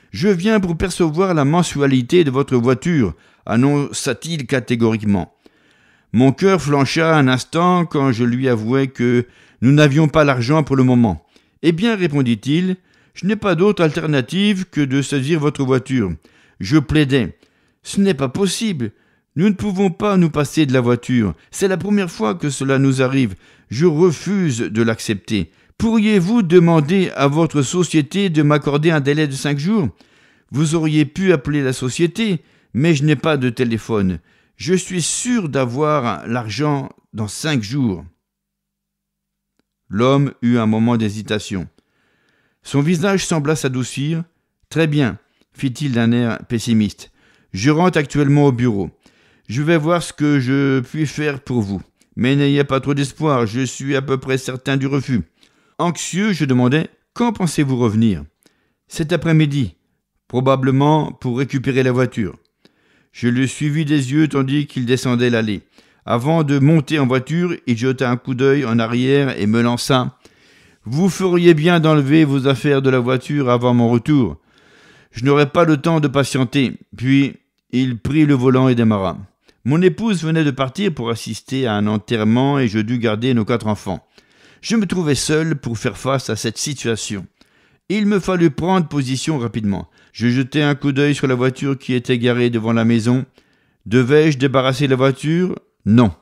Speaker 1: Je viens pour percevoir la mensualité de votre voiture, annonça-t-il catégoriquement. Mon cœur flancha un instant quand je lui avouai que nous n'avions pas l'argent pour le moment. Eh bien, répondit-il, je n'ai pas d'autre alternative que de saisir votre voiture. Je plaidais. Ce n'est pas possible. Nous ne pouvons pas nous passer de la voiture. C'est la première fois que cela nous arrive. Je refuse de l'accepter. Pourriez-vous demander à votre société de m'accorder un délai de cinq jours Vous auriez pu appeler la société, mais je n'ai pas de téléphone. Je suis sûr d'avoir l'argent dans cinq jours. L'homme eut un moment d'hésitation. Son visage sembla s'adoucir. Très bien, fit-il d'un air pessimiste. Je rentre actuellement au bureau. Je vais voir ce que je puis faire pour vous. Mais n'ayez pas trop d'espoir, je suis à peu près certain du refus. Anxieux, je demandai Quand pensez-vous revenir Cet après-midi, probablement pour récupérer la voiture. Je le suivis des yeux tandis qu'il descendait l'allée. Avant de monter en voiture, il jeta un coup d'œil en arrière et me lança Vous feriez bien d'enlever vos affaires de la voiture avant mon retour. Je n'aurai pas le temps de patienter. Puis il prit le volant et démarra. Mon épouse venait de partir pour assister à un enterrement et je dus garder nos quatre enfants. Je me trouvais seul pour faire face à cette situation. Il me fallut prendre position rapidement. Je jetai un coup d'œil sur la voiture qui était garée devant la maison. Devais-je débarrasser la voiture Non.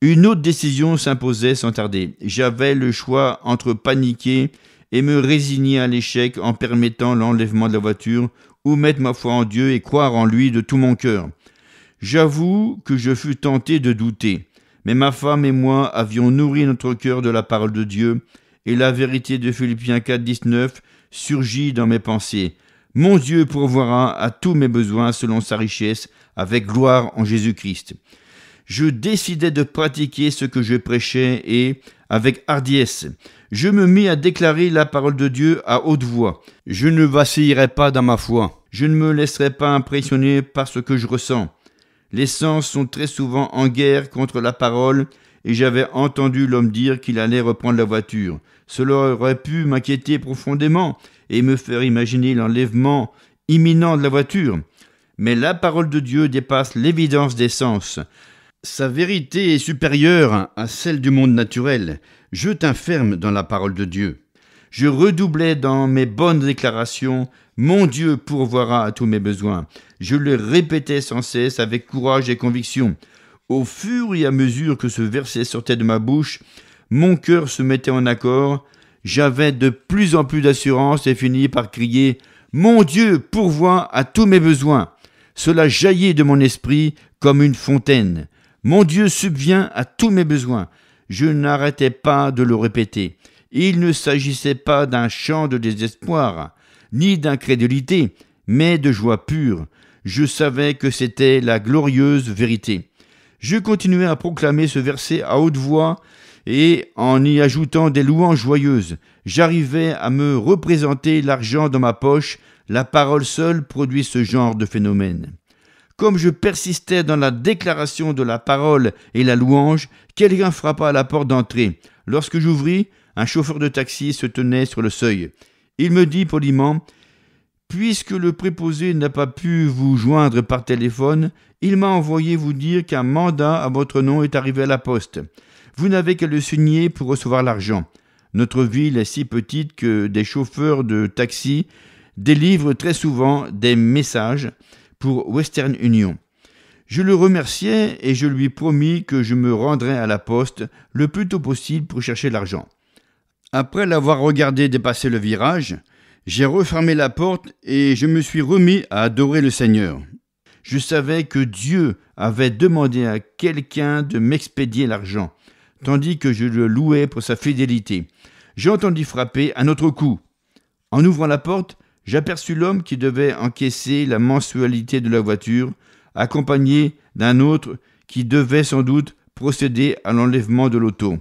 Speaker 1: Une autre décision s'imposait sans tarder. J'avais le choix entre paniquer et me résigner à l'échec en permettant l'enlèvement de la voiture ou mettre ma foi en Dieu et croire en lui de tout mon cœur. J'avoue que je fus tenté de douter, mais ma femme et moi avions nourri notre cœur de la parole de Dieu, et la vérité de Philippiens 4, 19 surgit dans mes pensées. Mon Dieu pourvoira à tous mes besoins selon sa richesse, avec gloire en Jésus-Christ. Je décidai de pratiquer ce que je prêchais et, avec hardiesse, je me mis à déclarer la parole de Dieu à haute voix. Je ne vacillerai pas dans ma foi. Je ne me laisserai pas impressionner par ce que je ressens. Les sens sont très souvent en guerre contre la parole, et j'avais entendu l'homme dire qu'il allait reprendre la voiture. Cela aurait pu m'inquiéter profondément et me faire imaginer l'enlèvement imminent de la voiture. Mais la parole de Dieu dépasse l'évidence des sens. Sa vérité est supérieure à celle du monde naturel. Je t'inferme dans la parole de Dieu. Je redoublais dans mes bonnes déclarations mon Dieu pourvoira à tous mes besoins. Je le répétais sans cesse avec courage et conviction. Au fur et à mesure que ce verset sortait de ma bouche, mon cœur se mettait en accord, j'avais de plus en plus d'assurance et finis par crier Mon Dieu pourvoit à tous mes besoins. Cela jaillit de mon esprit comme une fontaine. Mon Dieu subvient à tous mes besoins. Je n'arrêtais pas de le répéter. Il ne s'agissait pas d'un chant de désespoir ni d'incrédulité, mais de joie pure. Je savais que c'était la glorieuse vérité. Je continuai à proclamer ce verset à haute voix et en y ajoutant des louanges joyeuses. J'arrivais à me représenter l'argent dans ma poche, la parole seule produit ce genre de phénomène. Comme je persistais dans la déclaration de la parole et la louange, quelqu'un frappa à la porte d'entrée. Lorsque j'ouvris, un chauffeur de taxi se tenait sur le seuil. Il me dit poliment Puisque le préposé n'a pas pu vous joindre par téléphone, il m'a envoyé vous dire qu'un mandat à votre nom est arrivé à la poste. Vous n'avez qu'à le signer pour recevoir l'argent. Notre ville est si petite que des chauffeurs de taxi délivrent très souvent des messages pour Western Union. Je le remerciais et je lui promis que je me rendrais à la poste le plus tôt possible pour chercher l'argent. Après l'avoir regardé dépasser le virage, j'ai refermé la porte et je me suis remis à adorer le Seigneur. Je savais que Dieu avait demandé à quelqu'un de m'expédier l'argent, tandis que je le louais pour sa fidélité. J'ai entendu frapper un autre coup. En ouvrant la porte, j'aperçus l'homme qui devait encaisser la mensualité de la voiture, accompagné d'un autre qui devait sans doute procéder à l'enlèvement de l'auto.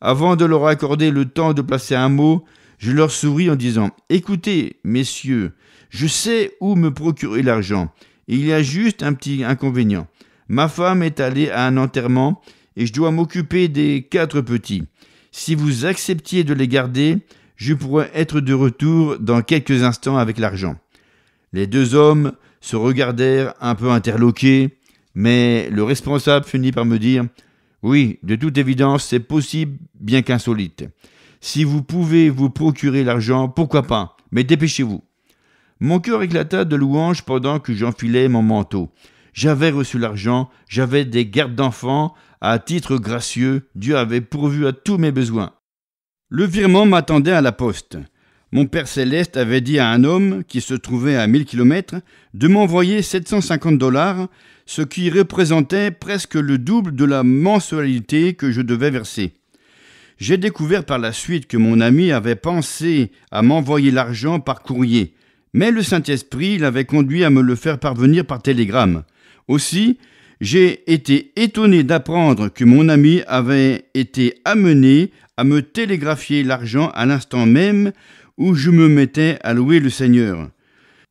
Speaker 1: Avant de leur accorder le temps de placer un mot, je leur souris en disant Écoutez, messieurs, je sais où me procurer l'argent. Il y a juste un petit inconvénient. Ma femme est allée à un enterrement et je dois m'occuper des quatre petits. Si vous acceptiez de les garder, je pourrais être de retour dans quelques instants avec l'argent. Les deux hommes se regardèrent un peu interloqués, mais le responsable finit par me dire oui, de toute évidence, c'est possible, bien qu'insolite. Si vous pouvez vous procurer l'argent, pourquoi pas, mais dépêchez-vous. Mon cœur éclata de louanges pendant que j'enfilais mon manteau. J'avais reçu l'argent, j'avais des gardes d'enfants, à titre gracieux, Dieu avait pourvu à tous mes besoins. Le virement m'attendait à la poste. Mon Père Céleste avait dit à un homme qui se trouvait à 1000 km de m'envoyer 750 dollars, ce qui représentait presque le double de la mensualité que je devais verser. J'ai découvert par la suite que mon ami avait pensé à m'envoyer l'argent par courrier, mais le Saint-Esprit l'avait conduit à me le faire parvenir par télégramme. Aussi, j'ai été étonné d'apprendre que mon ami avait été amené à me télégraphier l'argent à l'instant même où je me mettais à louer le Seigneur.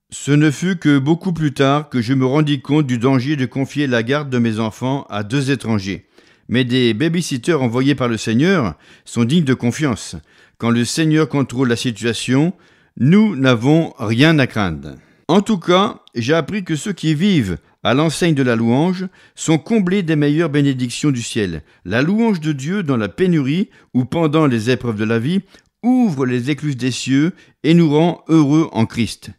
Speaker 1: Ce ne fut que beaucoup plus tard que je me rendis compte du danger de confier la garde de mes enfants à deux étrangers. Mais des babysitters envoyés par le Seigneur sont dignes de confiance. Quand le Seigneur contrôle la situation, nous n'avons rien à craindre. En tout cas, j'ai appris que ceux qui vivent à l'enseigne de la louange sont comblés des meilleures bénédictions du ciel. La louange de Dieu dans la pénurie ou pendant les épreuves de la vie ouvre les écluses des cieux et nous rend heureux en Christ.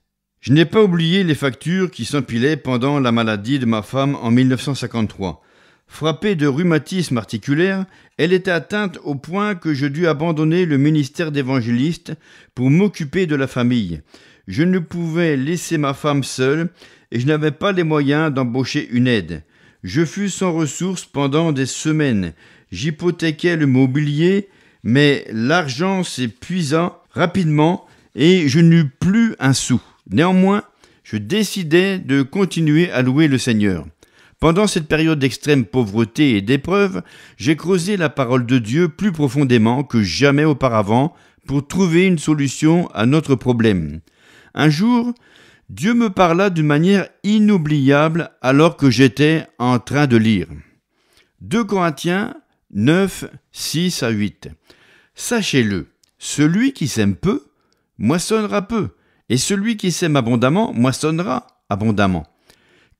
Speaker 1: Je n'ai pas oublié les factures qui s'empilaient pendant la maladie de ma femme en 1953. Frappée de rhumatisme articulaire, elle était atteinte au point que je dus abandonner le ministère d'évangéliste pour m'occuper de la famille. Je ne pouvais laisser ma femme seule et je n'avais pas les moyens d'embaucher une aide. Je fus sans ressources pendant des semaines. J'hypothéquais le mobilier, mais l'argent s'épuisa rapidement et je n'eus plus un sou. Néanmoins, je décidai de continuer à louer le Seigneur. Pendant cette période d'extrême pauvreté et d'épreuve, j'ai creusé la parole de Dieu plus profondément que jamais auparavant pour trouver une solution à notre problème. Un jour, Dieu me parla d'une manière inoubliable alors que j'étais en train de lire. 2 Corinthiens 9, 6 à 8. Sachez-le, celui qui sème peu moissonnera peu, et celui qui sème abondamment moissonnera abondamment.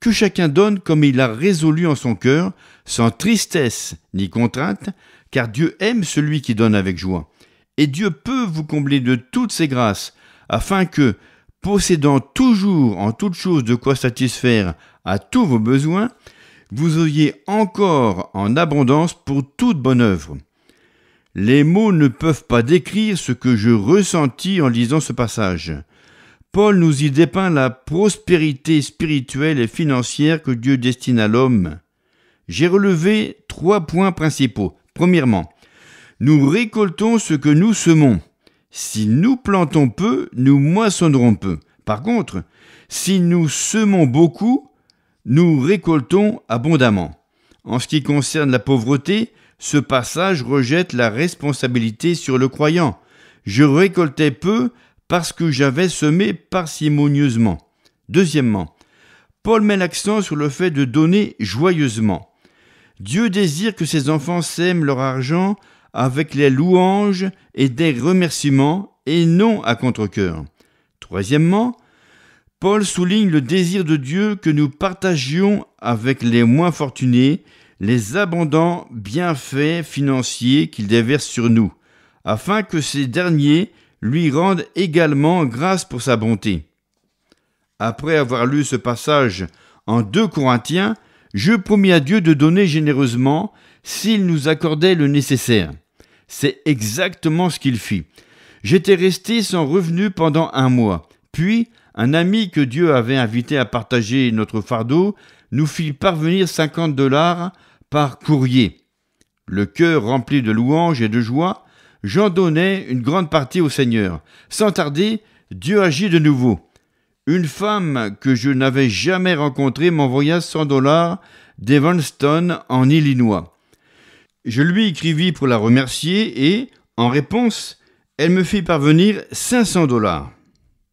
Speaker 1: Que chacun donne comme il a résolu en son cœur, sans tristesse ni contrainte, car Dieu aime celui qui donne avec joie. Et Dieu peut vous combler de toutes ses grâces, afin que, possédant toujours en toutes choses de quoi satisfaire à tous vos besoins, vous auriez encore en abondance pour toute bonne œuvre. Les mots ne peuvent pas décrire ce que je ressentis en lisant ce passage. Paul nous y dépeint la prospérité spirituelle et financière que Dieu destine à l'homme. J'ai relevé trois points principaux. Premièrement, nous récoltons ce que nous semons. Si nous plantons peu, nous moissonnerons peu. Par contre, si nous semons beaucoup, nous récoltons abondamment. En ce qui concerne la pauvreté, ce passage rejette la responsabilité sur le croyant. Je récoltais peu parce que j'avais semé parcimonieusement. Deuxièmement, Paul met l'accent sur le fait de donner joyeusement. Dieu désire que ses enfants sèment leur argent avec les louanges et des remerciements et non à contre-cœur. Troisièmement, Paul souligne le désir de Dieu que nous partagions avec les moins fortunés les abondants bienfaits financiers qu'il déverse sur nous, afin que ces derniers lui rendent également grâce pour sa bonté. Après avoir lu ce passage en 2 Corinthiens, je promis à Dieu de donner généreusement s'il nous accordait le nécessaire. C'est exactement ce qu'il fit. J'étais resté sans revenu pendant un mois. Puis, un ami que Dieu avait invité à partager notre fardeau nous fit parvenir 50 dollars par courrier. Le cœur rempli de louanges et de joie, j'en donnais une grande partie au Seigneur. Sans tarder, Dieu agit de nouveau. Une femme que je n'avais jamais rencontrée m'envoya 100 dollars d'Evanston en Illinois. Je lui écrivis pour la remercier et, en réponse, elle me fit parvenir 500 dollars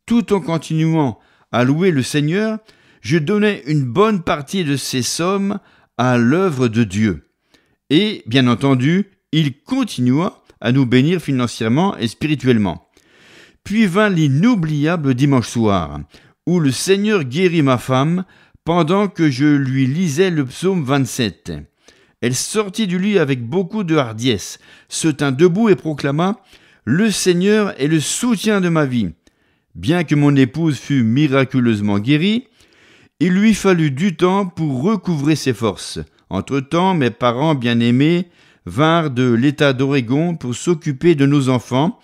Speaker 1: tout en continuant à louer le Seigneur, je donnais une bonne partie de ces sommes à l'œuvre de Dieu. Et, bien entendu, il continua à nous bénir financièrement et spirituellement. Puis vint l'inoubliable dimanche soir, où le Seigneur guérit ma femme pendant que je lui lisais le psaume 27. Elle sortit du lit avec beaucoup de hardiesse, se tint debout et proclama Le Seigneur est le soutien de ma vie. Bien que mon épouse fût miraculeusement guérie, il lui fallut du temps pour recouvrer ses forces. Entre-temps, mes parents bien-aimés vinrent de l'État d'Oregon pour s'occuper de nos enfants,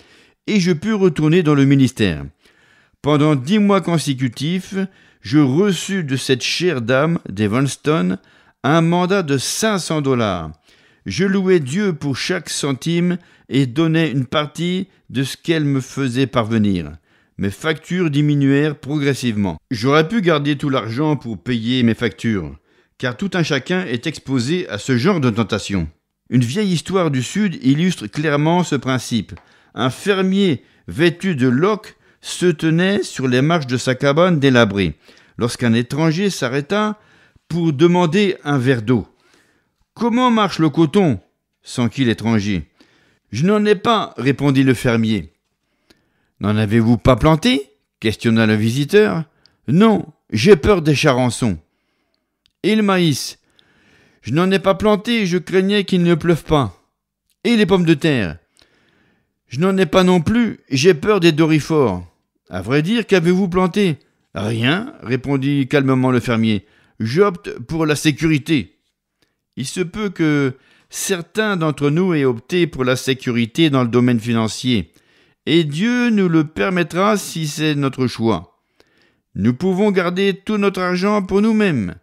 Speaker 1: et je pus retourner dans le ministère. Pendant dix mois consécutifs, je reçus de cette chère dame d'Evanston un mandat de 500 dollars. Je louais Dieu pour chaque centime et donnais une partie de ce qu'elle me faisait parvenir. Mes factures diminuèrent progressivement. J'aurais pu garder tout l'argent pour payer mes factures, car tout un chacun est exposé à ce genre de tentation. Une vieille histoire du Sud illustre clairement ce principe. Un fermier vêtu de loques se tenait sur les marches de sa cabane délabrée, lorsqu'un étranger s'arrêta pour demander un verre d'eau. Comment marche le coton s'enquit l'étranger. Je n'en ai pas, répondit le fermier. N'en avez-vous pas planté questionna le visiteur. Non, j'ai peur des charançons. Et le maïs Je n'en ai pas planté, je craignais qu'il ne pleuve pas. Et les pommes de terre Je n'en ai pas non plus, j'ai peur des doriforts. »« À vrai dire, qu'avez-vous planté Rien, répondit calmement le fermier. J'opte pour la sécurité. Il se peut que certains d'entre nous aient opté pour la sécurité dans le domaine financier et Dieu nous le permettra si c'est notre choix. Nous pouvons garder tout notre argent pour nous-mêmes,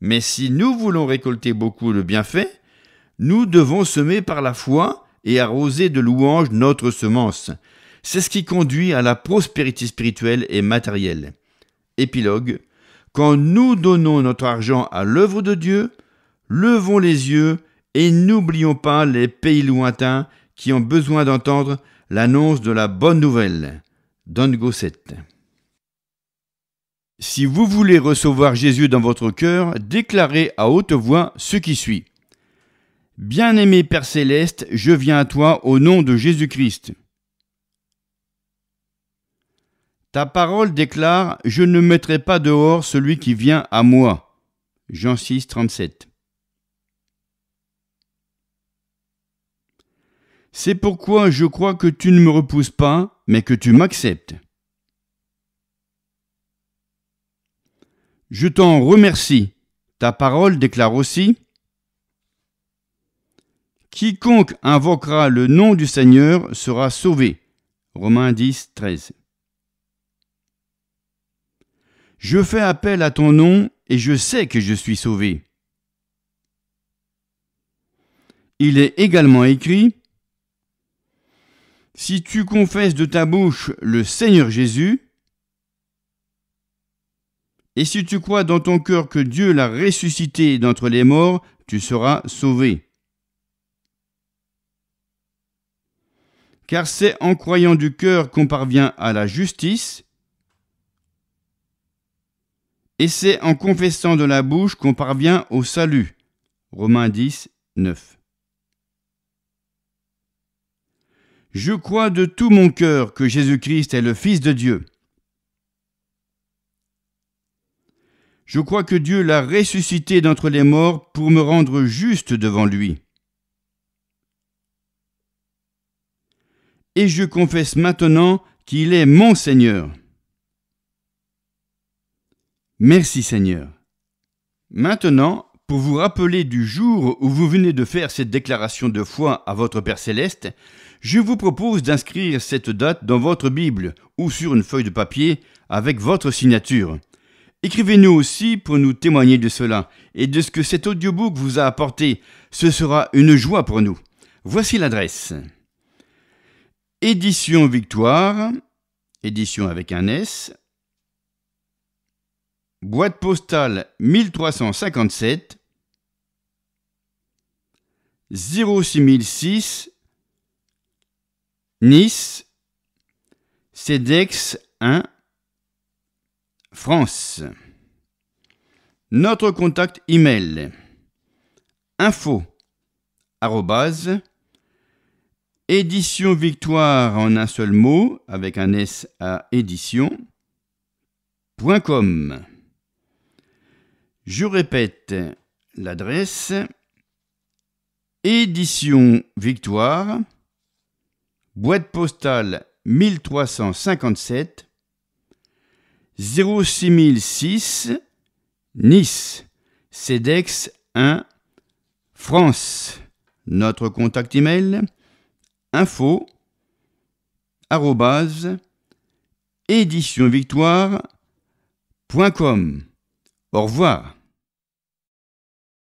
Speaker 1: mais si nous voulons récolter beaucoup de bienfaits, nous devons semer par la foi et arroser de louanges notre semence. C'est ce qui conduit à la prospérité spirituelle et matérielle. Épilogue. Quand nous donnons notre argent à l'œuvre de Dieu, levons les yeux et n'oublions pas les pays lointains qui ont besoin d'entendre l'annonce de la bonne nouvelle. Don Gosset. Si vous voulez recevoir Jésus dans votre cœur, déclarez à haute voix ce qui suit. Bien-aimé Père céleste, je viens à toi au nom de Jésus-Christ. Ta parole déclare Je ne mettrai pas dehors celui qui vient à moi. Jean 6, 37. C'est pourquoi je crois que tu ne me repousses pas, mais que tu m'acceptes. Je t'en remercie. Ta parole déclare aussi, Quiconque invoquera le nom du Seigneur sera sauvé. Romains 10, 13. Je fais appel à ton nom et je sais que je suis sauvé. Il est également écrit, si tu confesses de ta bouche le Seigneur Jésus, et si tu crois dans ton cœur que Dieu l'a ressuscité d'entre les morts, tu seras sauvé. Car c'est en croyant du cœur qu'on parvient à la justice, et c'est en confessant de la bouche qu'on parvient au salut. Romains 10, 9. Je crois de tout mon cœur que Jésus-Christ est le Fils de Dieu. Je crois que Dieu l'a ressuscité d'entre les morts pour me rendre juste devant lui. Et je confesse maintenant qu'il est mon Seigneur. Merci Seigneur. Maintenant, pour vous rappeler du jour où vous venez de faire cette déclaration de foi à votre Père céleste, je vous propose d'inscrire cette date dans votre Bible ou sur une feuille de papier avec votre signature. Écrivez-nous aussi pour nous témoigner de cela et de ce que cet audiobook vous a apporté. Ce sera une joie pour nous. Voici l'adresse. Édition Victoire, édition avec un S, boîte postale 1357, 06006 Nice, CEDEX 1, hein, France. Notre contact email info arrobase édition victoire en un seul mot avec un S à édition com. Je répète l'adresse édition victoire boîte postale 1357, 06006, Nice, CEDEX 1, France. Notre contact email info éditionvictoire.com. Au revoir.